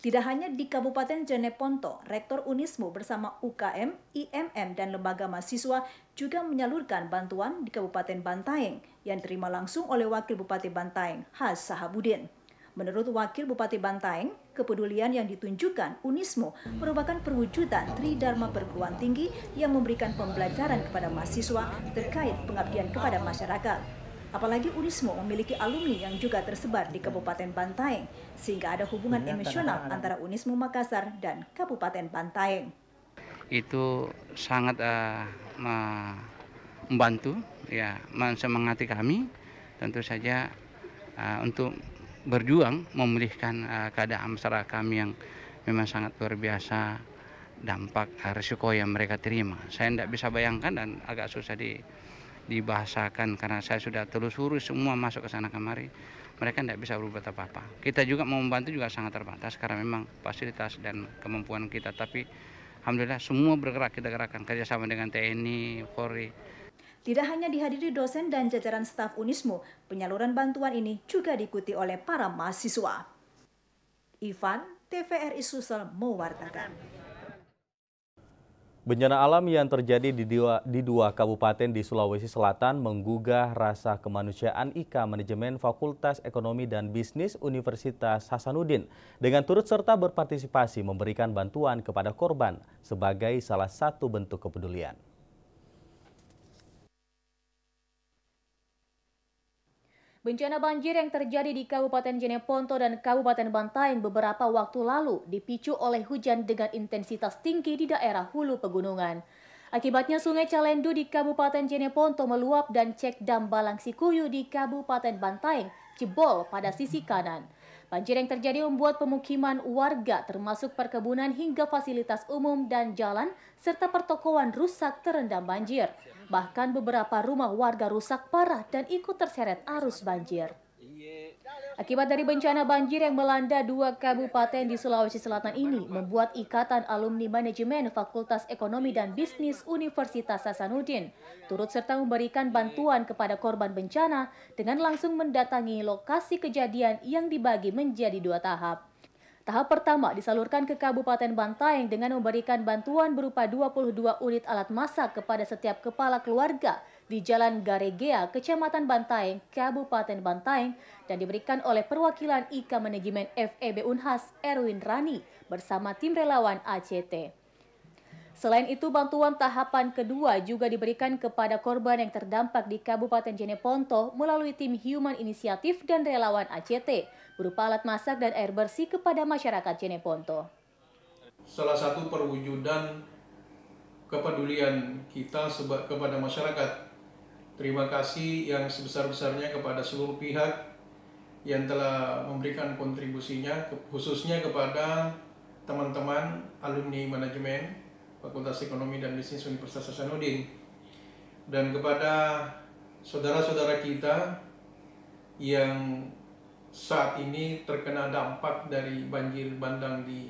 Tidak hanya di Kabupaten Jeneponto, Rektor Unismo bersama UKM, IMM, dan lembaga mahasiswa juga menyalurkan bantuan di Kabupaten Bantaeng yang diterima langsung oleh Wakil Bupati Bantaeng, Has Sahabudin. Menurut Wakil Bupati Bantaeng, kepedulian yang ditunjukkan Unismo merupakan perwujudan Tridharma Perguruan Tinggi yang memberikan pembelajaran kepada mahasiswa terkait pengabdian kepada masyarakat. Apalagi Unismo memiliki alumni yang juga tersebar di iya. Kabupaten Bantaeng, sehingga ada hubungan iya, emosional antara Unismo Makassar dan Kabupaten Bantaeng. Itu sangat uh, membantu, ya, mensemangati kami, tentu saja uh, untuk berjuang memulihkan uh, keadaan masyarakat kami yang memang sangat luar biasa dampak uh, risiko yang mereka terima. Saya tidak bisa bayangkan dan agak susah di dibahasakan karena saya sudah telusuri semua masuk ke sana kemari mereka tidak bisa berbuat apa-apa kita juga mau membantu juga sangat terbatas karena memang fasilitas dan kemampuan kita tapi Alhamdulillah semua bergerak kita gerakan kerjasama dengan TNI, Polri. Tidak hanya dihadiri dosen dan jajaran staf Unismu, penyaluran bantuan ini juga diikuti oleh para mahasiswa. Ivan, TVRI Susel mewartakan. Bencana alam yang terjadi di dua, di dua kabupaten di Sulawesi Selatan menggugah rasa kemanusiaan IKA Manajemen Fakultas Ekonomi dan Bisnis Universitas Hasanuddin dengan turut serta berpartisipasi memberikan bantuan kepada korban sebagai salah satu bentuk kepedulian. Bencana banjir yang terjadi di Kabupaten Jeneponto dan Kabupaten Bantaeng beberapa waktu lalu dipicu oleh hujan dengan intensitas tinggi di daerah hulu pegunungan. Akibatnya sungai Calendu di Kabupaten Jeneponto meluap dan cek dam Balang Sikuyu di Kabupaten Bantaeng jebol pada sisi kanan. Banjir yang terjadi membuat pemukiman warga termasuk perkebunan hingga fasilitas umum dan jalan serta pertokoan rusak terendam banjir. Bahkan beberapa rumah warga rusak parah dan ikut terseret arus banjir. Akibat dari bencana banjir yang melanda dua kabupaten di Sulawesi Selatan ini membuat Ikatan Alumni Manajemen Fakultas Ekonomi dan Bisnis Universitas Hasanuddin turut serta memberikan bantuan kepada korban bencana dengan langsung mendatangi lokasi kejadian yang dibagi menjadi dua tahap. Tahap pertama disalurkan ke Kabupaten Bantaeng dengan memberikan bantuan berupa 22 unit alat masak kepada setiap kepala keluarga di Jalan Garegea, Kecamatan Bantaeng, Kabupaten Bantaeng dan diberikan oleh perwakilan IKA Manajemen FEB Unhas Erwin Rani bersama tim relawan ACT. Selain itu, bantuan tahapan kedua juga diberikan kepada korban yang terdampak di Kabupaten Jeneponto melalui tim Human Initiative dan relawan ACT berupa alat masak dan air bersih kepada masyarakat Jeneponto. Salah satu perwujudan kepedulian kita kepada masyarakat. Terima kasih yang sebesar-besarnya kepada seluruh pihak yang telah memberikan kontribusinya khususnya kepada teman-teman alumni manajemen Fakultas Ekonomi dan Bisnis Universitas Hasanuddin dan kepada saudara-saudara kita yang saat ini terkena dampak dari banjir bandang di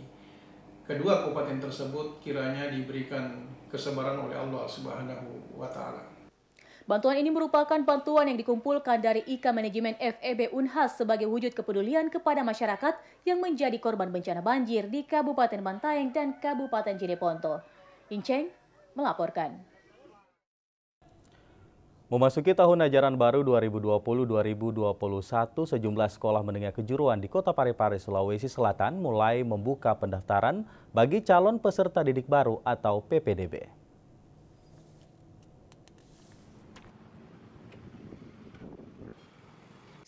kedua kabupaten tersebut kiranya diberikan kesabaran oleh Allah Subhanahu wa taala. Bantuan ini merupakan bantuan yang dikumpulkan dari IKA Manajemen FEB Unhas sebagai wujud kepedulian kepada masyarakat yang menjadi korban bencana banjir di Kabupaten Bantaeng dan Kabupaten Jeneponto. Inceng melaporkan. Memasuki tahun ajaran baru 2020-2021, sejumlah sekolah menengah kejuruan di Kota Parepare, Sulawesi Selatan mulai membuka pendaftaran bagi calon peserta didik baru atau PPDB.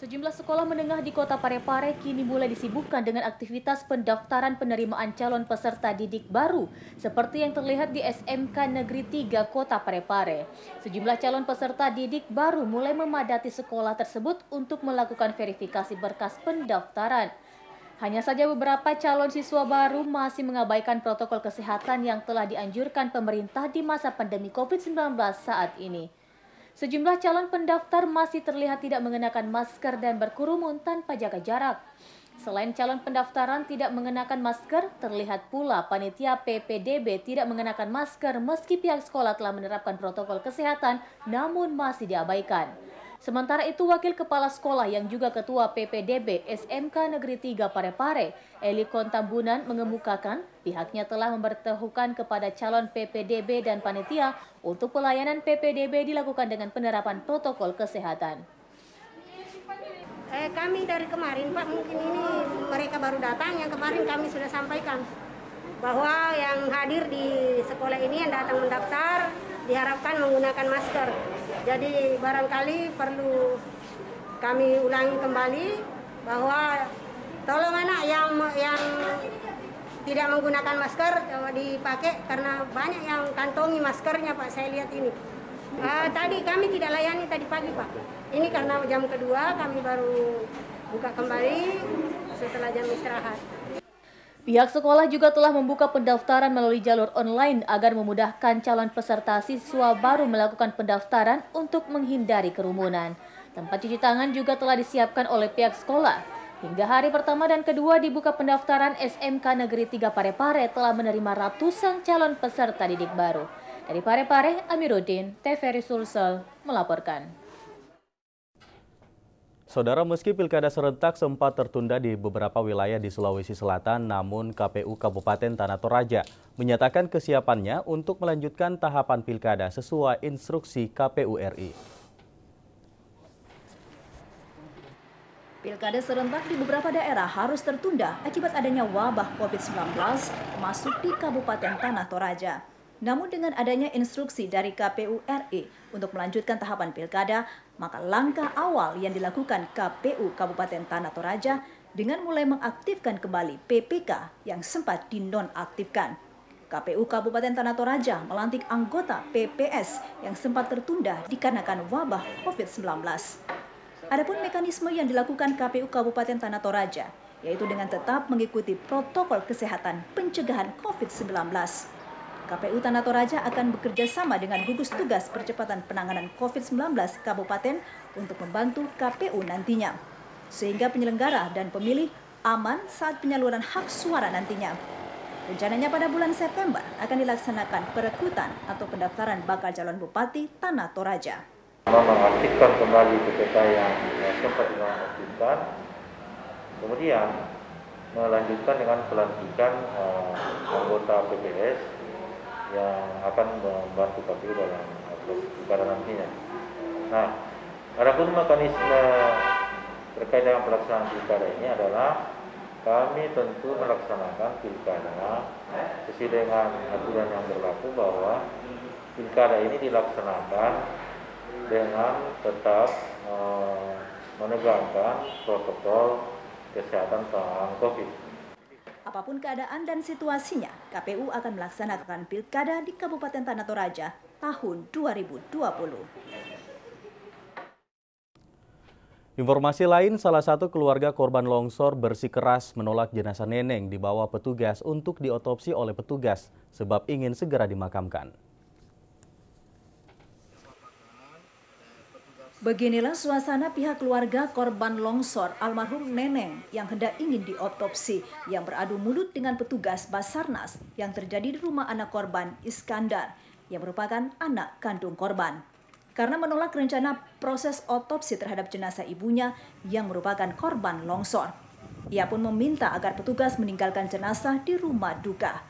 Sejumlah sekolah menengah di kota Parepare kini mulai disibukkan dengan aktivitas pendaftaran penerimaan calon peserta didik baru, seperti yang terlihat di SMK Negeri 3 Kota Parepare. Sejumlah calon peserta didik baru mulai memadati sekolah tersebut untuk melakukan verifikasi berkas pendaftaran. Hanya saja beberapa calon siswa baru masih mengabaikan protokol kesehatan yang telah dianjurkan pemerintah di masa pandemi COVID-19 saat ini. Sejumlah calon pendaftar masih terlihat tidak mengenakan masker dan berkerumun tanpa jaga jarak. Selain calon pendaftaran tidak mengenakan masker, terlihat pula panitia PPDB tidak mengenakan masker meski pihak sekolah telah menerapkan protokol kesehatan namun masih diabaikan. Sementara itu, Wakil Kepala Sekolah yang juga Ketua PPDB SMK Negeri 3 Parepare, Eli Kontambunan mengemukakan pihaknya telah memberitahukan kepada calon PPDB dan panitia untuk pelayanan PPDB dilakukan dengan penerapan protokol kesehatan. Eh, kami dari kemarin Pak, mungkin ini mereka baru datang, yang kemarin kami sudah sampaikan bahwa yang hadir di sekolah ini yang datang mendaftar diharapkan menggunakan masker jadi barangkali perlu kami ulangi kembali bahwa tolong anak yang yang tidak menggunakan masker dipakai karena banyak yang kantongi maskernya Pak saya lihat ini. Uh, tadi kami tidak layani tadi pagi Pak. Ini karena jam kedua kami baru buka kembali setelah jam istirahat. Pihak sekolah juga telah membuka pendaftaran melalui jalur online agar memudahkan calon peserta siswa baru melakukan pendaftaran untuk menghindari kerumunan. Tempat cuci tangan juga telah disiapkan oleh pihak sekolah. Hingga hari pertama dan kedua dibuka pendaftaran SMK Negeri 3 Parepare telah menerima ratusan calon peserta didik baru. Dari Parepare, Amiruddin, TVRI Sulsel melaporkan. Saudara, meski pilkada serentak sempat tertunda di beberapa wilayah di Sulawesi Selatan, namun KPU Kabupaten Tanah Toraja menyatakan kesiapannya untuk melanjutkan tahapan pilkada sesuai instruksi KPU RI. Pilkada serentak di beberapa daerah harus tertunda akibat adanya wabah COVID-19 termasuk di Kabupaten Tanah Toraja. Namun dengan adanya instruksi dari KPU RI untuk melanjutkan tahapan pilkada, maka langkah awal yang dilakukan KPU Kabupaten Tanah Toraja dengan mulai mengaktifkan kembali PPK yang sempat dinonaktifkan. KPU Kabupaten Tanah Toraja melantik anggota PPS yang sempat tertunda dikarenakan wabah COVID-19. Adapun mekanisme yang dilakukan KPU Kabupaten Tanah Toraja, yaitu dengan tetap mengikuti protokol kesehatan pencegahan COVID-19. KPU Tanah Toraja akan bekerja sama dengan gugus tugas percepatan penanganan COVID-19 Kabupaten untuk membantu KPU nantinya, sehingga penyelenggara dan pemilih aman saat penyaluran hak suara nantinya. Rencananya pada bulan September akan dilaksanakan perekrutan atau pendaftaran bakal calon Bupati Tanah Toraja. Mengaktifkan kembali PPK yang sempat dilakukan, kemudian melanjutkan dengan pelantikan eh, anggota PPS yang akan membantu KPU dalam proses pilkada nantinya. Nah, adapun mekanisme terkait dengan pelaksanaan pilkada ini adalah kami tentu melaksanakan pilkada sesuai dengan aturan yang berlaku bahwa pilkada ini dilaksanakan dengan tetap e, eh, menegakkan protokol kesehatan tentang COVID. Apapun keadaan dan situasinya, KPU akan melaksanakan pilkada di Kabupaten Tanah Toraja tahun 2020. Informasi lain, salah satu keluarga korban longsor bersikeras menolak jenazah Neneng dibawa petugas untuk diotopsi oleh petugas sebab ingin segera dimakamkan. Beginilah suasana pihak keluarga korban longsor almarhum Neneng yang hendak ingin diotopsi yang beradu mulut dengan petugas Basarnas yang terjadi di rumah anak korban Iskandar yang merupakan anak kandung korban. Karena menolak rencana proses otopsi terhadap jenazah ibunya yang merupakan korban longsor. Ia pun meminta agar petugas meninggalkan jenazah di rumah duka.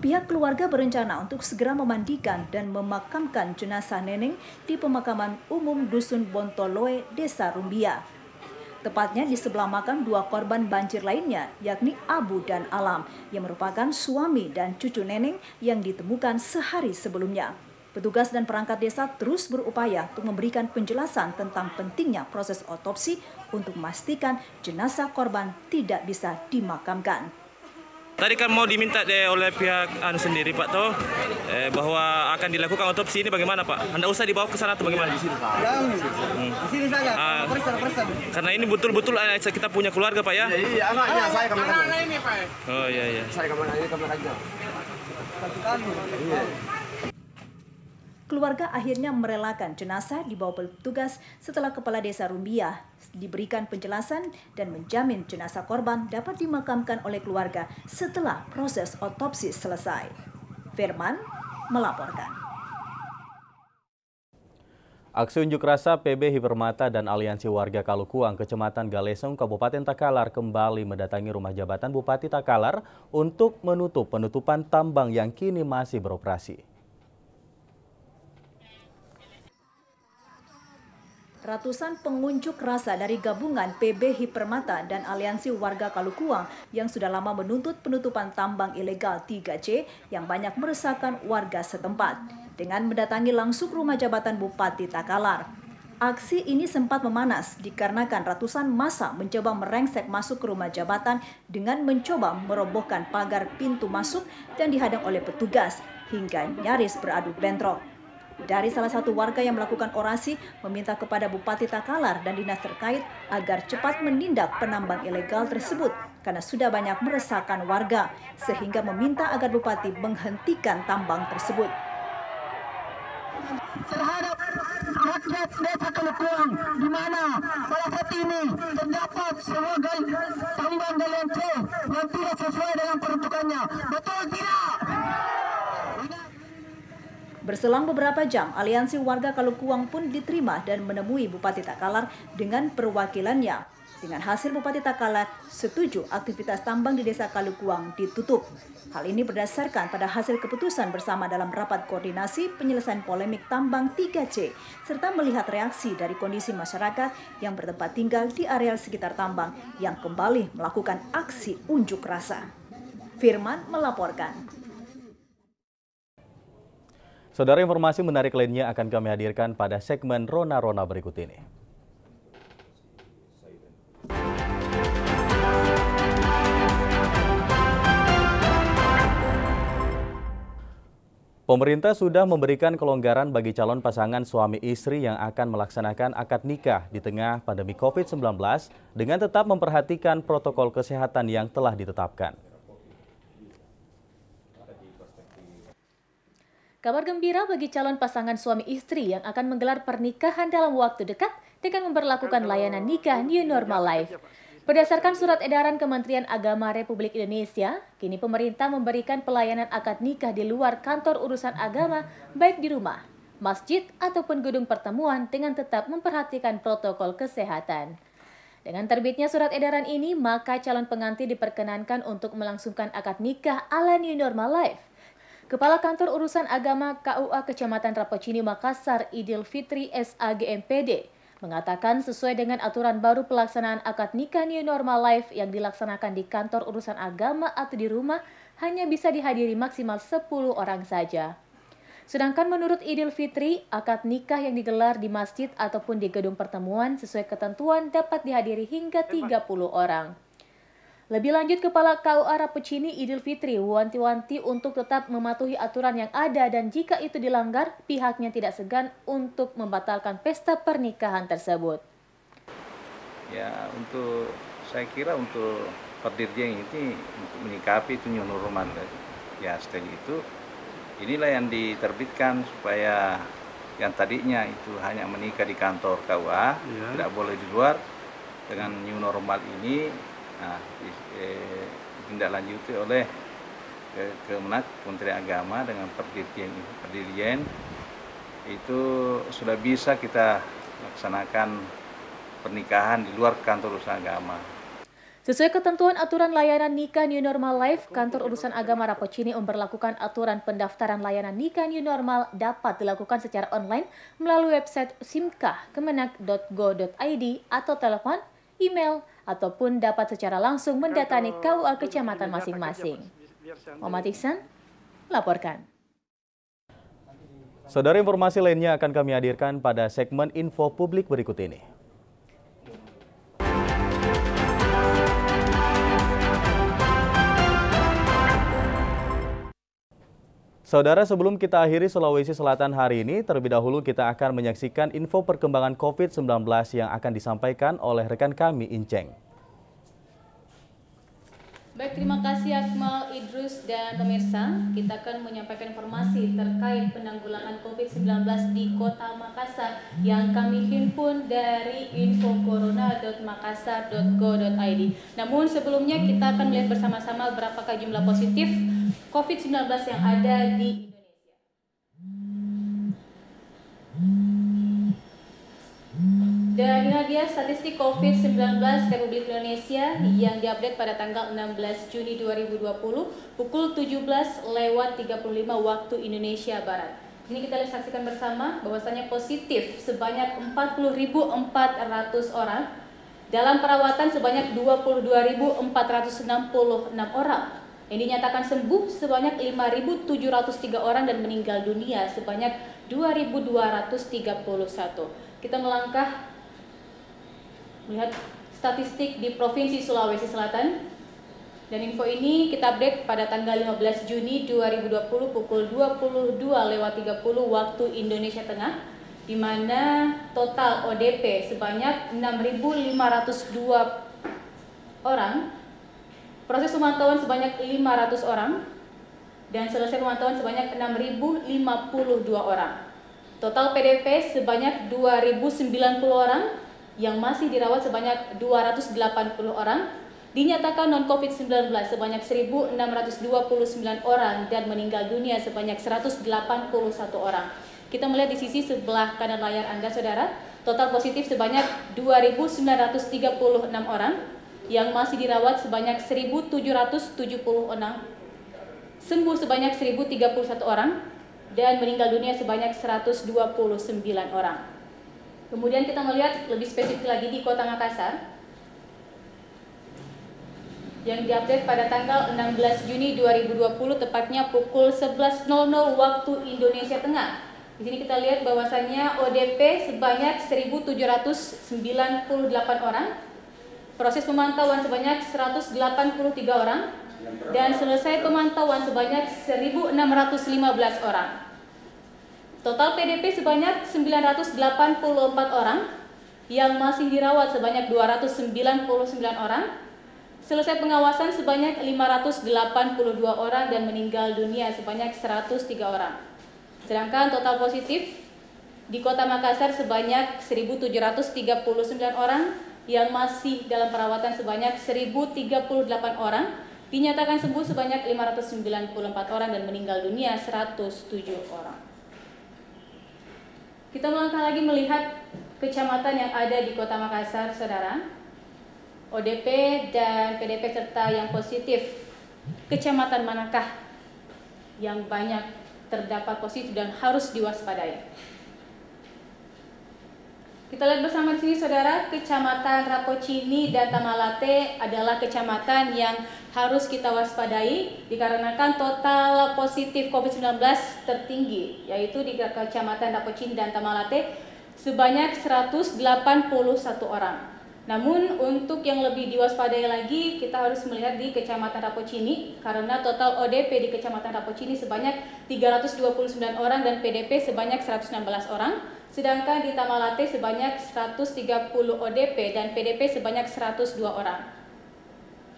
Pihak keluarga berencana untuk segera memandikan dan memakamkan jenazah Neneng di pemakaman umum Dusun Bontoloe, Desa Rumbia. Tepatnya di sebelah makam dua korban banjir lainnya, yakni Abu dan Alam, yang merupakan suami dan cucu Neneng yang ditemukan sehari sebelumnya. Petugas dan perangkat desa terus berupaya untuk memberikan penjelasan tentang pentingnya proses otopsi untuk memastikan jenazah korban tidak bisa dimakamkan. Tadi kan mau diminta deh oleh pihak anu sendiri Pak toh eh, bahwa akan dilakukan otopsi ini bagaimana Pak? Anda usah dibawa ke sana atau bagaimana? Di sini. Hmm. Di sini saja. Uh, ah. persen, persen. Karena ini betul-betul kita punya keluarga Pak ya. Iya, iya, iya. anaknya saya kamar Anak ini Pak. Oh iya iya. Saya kemana? ini kemana aja. Satu kali. Iya keluarga akhirnya merelakan jenazah dibawa petugas setelah Kepala Desa Rumbia diberikan penjelasan dan menjamin jenazah korban dapat dimakamkan oleh keluarga setelah proses otopsi selesai. Firman melaporkan. Aksi unjuk rasa PB Hipermata dan Aliansi Warga Kalukuang, Kecamatan Galesong, Kabupaten Takalar kembali mendatangi rumah jabatan Bupati Takalar untuk menutup penutupan tambang yang kini masih beroperasi. Ratusan pengunjuk rasa dari gabungan PB Hipermata dan Aliansi Warga Kalukuang yang sudah lama menuntut penutupan tambang ilegal 3C yang banyak meresahkan warga setempat dengan mendatangi langsung rumah jabatan Bupati Takalar. Aksi ini sempat memanas dikarenakan ratusan masa mencoba merengsek masuk ke rumah jabatan dengan mencoba merobohkan pagar pintu masuk dan dihadang oleh petugas hingga nyaris beradu bentrok dari salah satu warga yang melakukan orasi meminta kepada Bupati Takalar dan dinas terkait agar cepat menindak penambang ilegal tersebut karena sudah banyak meresahkan warga sehingga meminta agar Bupati menghentikan tambang tersebut. Terhadap rakyat Desa di mana ini terdapat tambang galian sesuai dengan peruntukannya. Betul tidak? Berselang beberapa jam, aliansi warga Kalukuang pun diterima dan menemui Bupati Takalar dengan perwakilannya. Dengan hasil Bupati Takalar setuju aktivitas tambang di Desa Kalukuang ditutup. Hal ini berdasarkan pada hasil keputusan bersama dalam rapat koordinasi penyelesaian polemik tambang 3C, serta melihat reaksi dari kondisi masyarakat yang bertempat tinggal di areal sekitar tambang yang kembali melakukan aksi unjuk rasa. Firman melaporkan. Saudara informasi menarik lainnya akan kami hadirkan pada segmen Rona Rona berikut ini. Pemerintah sudah memberikan kelonggaran bagi calon pasangan suami istri yang akan melaksanakan akad nikah di tengah pandemi COVID-19 dengan tetap memperhatikan protokol kesehatan yang telah ditetapkan. Kabar gembira bagi calon pasangan suami istri yang akan menggelar pernikahan dalam waktu dekat dengan memperlakukan layanan nikah New Normal iya, Life. Iya, iya, Berdasarkan surat edaran Kementerian Agama Republik Indonesia, kini pemerintah memberikan pelayanan akad nikah di luar kantor urusan agama baik di rumah, masjid, ataupun gedung pertemuan dengan tetap memperhatikan protokol kesehatan. Dengan terbitnya surat edaran ini, maka calon pengantin diperkenankan untuk melangsungkan akad nikah ala New Normal Life Kepala Kantor Urusan Agama KUA Kecamatan Rapocini Makassar Idil Fitri SAGMPD mengatakan sesuai dengan aturan baru pelaksanaan akad nikah new normal life yang dilaksanakan di kantor urusan agama atau di rumah hanya bisa dihadiri maksimal 10 orang saja. Sedangkan menurut Idil Fitri, akad nikah yang digelar di masjid ataupun di gedung pertemuan sesuai ketentuan dapat dihadiri hingga 30 orang. Lebih lanjut, Kepala KUA Rapucini Idil Fitri wanti-wanti untuk tetap mematuhi aturan yang ada dan jika itu dilanggar, pihaknya tidak segan untuk membatalkan pesta pernikahan tersebut. Ya, untuk saya kira untuk Perdirjen ini untuk menyikapi itu nyunuruman ya setelah itu inilah yang diterbitkan supaya yang tadinya itu hanya menikah di kantor KUA ya. tidak boleh di luar dengan new normal ini nah, eh, ditindaklanjuti oleh Kemenak Kementerian Agama dengan perdirian perdirian itu sudah bisa kita laksanakan pernikahan di luar kantor urusan agama. Sesuai ketentuan aturan layanan nikah New Normal Life, Kantor Urusan Agama Rapocini memperlakukan aturan pendaftaran layanan nikah New Normal dapat dilakukan secara online melalui website simkah kemenak.go.id atau telepon, email, ataupun dapat secara langsung mendatangi KUA kecamatan masing-masing. Muhammad Iksan, laporkan. Saudara informasi lainnya akan kami hadirkan pada segmen info publik berikut ini. Saudara, sebelum kita akhiri Sulawesi Selatan hari ini, terlebih dahulu kita akan menyaksikan info perkembangan COVID-19 yang akan disampaikan oleh rekan kami, Inceng. Baik, terima kasih Akmal Idrus dan pemirsa. Kita akan menyampaikan informasi terkait penanggulangan COVID-19 di Kota Makassar yang kami himpun dari infocorona.makassar.go.id. Namun sebelumnya kita akan melihat bersama-sama berapakah jumlah positif COVID-19 yang ada di Indonesia. Dan inilah dia statistik COVID-19 Republik Indonesia yang diupdate pada tanggal 16 Juni 2020 pukul 17 lewat 35 waktu Indonesia Barat. Ini kita lihat saksikan bersama bahwasannya positif sebanyak 40.400 orang dalam perawatan sebanyak 22.466 orang. Yang dinyatakan sembuh sebanyak 5.703 orang dan meninggal dunia sebanyak 2.231. Kita melangkah melihat statistik di Provinsi Sulawesi Selatan. Dan info ini kita update pada tanggal 15 Juni 2020 pukul 22 lewat 30 waktu Indonesia Tengah di mana total ODP sebanyak 6.502 orang, proses pemantauan sebanyak 500 orang, dan selesai pemantauan sebanyak 6.052 orang. Total PDP sebanyak 2.090 orang, yang masih dirawat sebanyak 280 orang, dinyatakan non-COVID-19 sebanyak 1.629 orang dan meninggal dunia sebanyak 181 orang. Kita melihat di sisi sebelah kanan layar Anda, Saudara, total positif sebanyak 2.936 orang, yang masih dirawat sebanyak 1.776, sembuh sebanyak 1.031 orang, dan meninggal dunia sebanyak 129 orang. Kemudian kita melihat lebih spesifik lagi di kota Makassar yang diupdate pada tanggal 16 Juni 2020 tepatnya pukul 11.00 waktu Indonesia Tengah. Di sini kita lihat bahwasannya ODP sebanyak 1.798 orang, proses pemantauan sebanyak 183 orang, dan selesai pemantauan sebanyak 1.615 orang. Total PDP sebanyak 984 orang yang masih dirawat sebanyak 299 orang, selesai pengawasan sebanyak 582 orang dan meninggal dunia sebanyak 103 orang. Sedangkan total positif di Kota Makassar sebanyak 1.739 orang yang masih dalam perawatan sebanyak 1.038 orang, dinyatakan sembuh sebanyak 594 orang dan meninggal dunia 107 orang. Kita melangkah lagi melihat kecamatan yang ada di Kota Makassar, saudara. ODP dan PDP serta yang positif. Kecamatan manakah yang banyak terdapat positif dan harus diwaspadai? Kita lihat bersama di sini, saudara. Kecamatan Rapocini dan Tamalate adalah kecamatan yang harus kita waspadai dikarenakan total positif COVID-19 tertinggi yaitu di Kecamatan Dapocin dan Tamalate sebanyak 181 orang. Namun untuk yang lebih diwaspadai lagi kita harus melihat di Kecamatan Rapocini karena total ODP di Kecamatan Rapocini sebanyak 329 orang dan PDP sebanyak 116 orang. Sedangkan di Tamalate sebanyak 130 ODP dan PDP sebanyak 102 orang.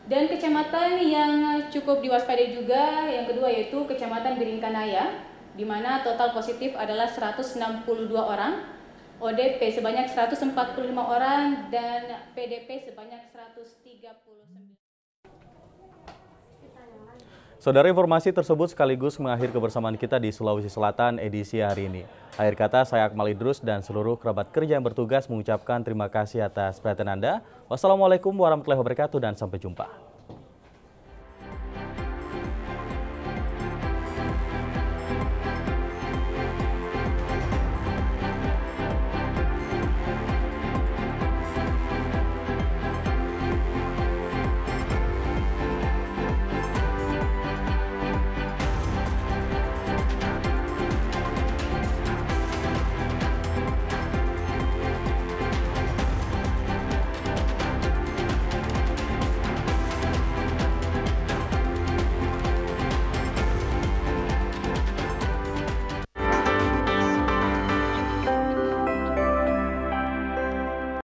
Dan kecamatan yang cukup diwaspadai juga yang kedua yaitu Kecamatan Biringkanaya di mana total positif adalah 162 orang, ODP sebanyak 145 orang dan PDP sebanyak 139. Saudara informasi tersebut sekaligus mengakhiri kebersamaan kita di Sulawesi Selatan edisi hari ini. Akhir kata, saya Akmal Idrus dan seluruh kerabat kerja yang bertugas mengucapkan terima kasih atas perhatian Anda. Wassalamualaikum warahmatullahi wabarakatuh dan sampai jumpa.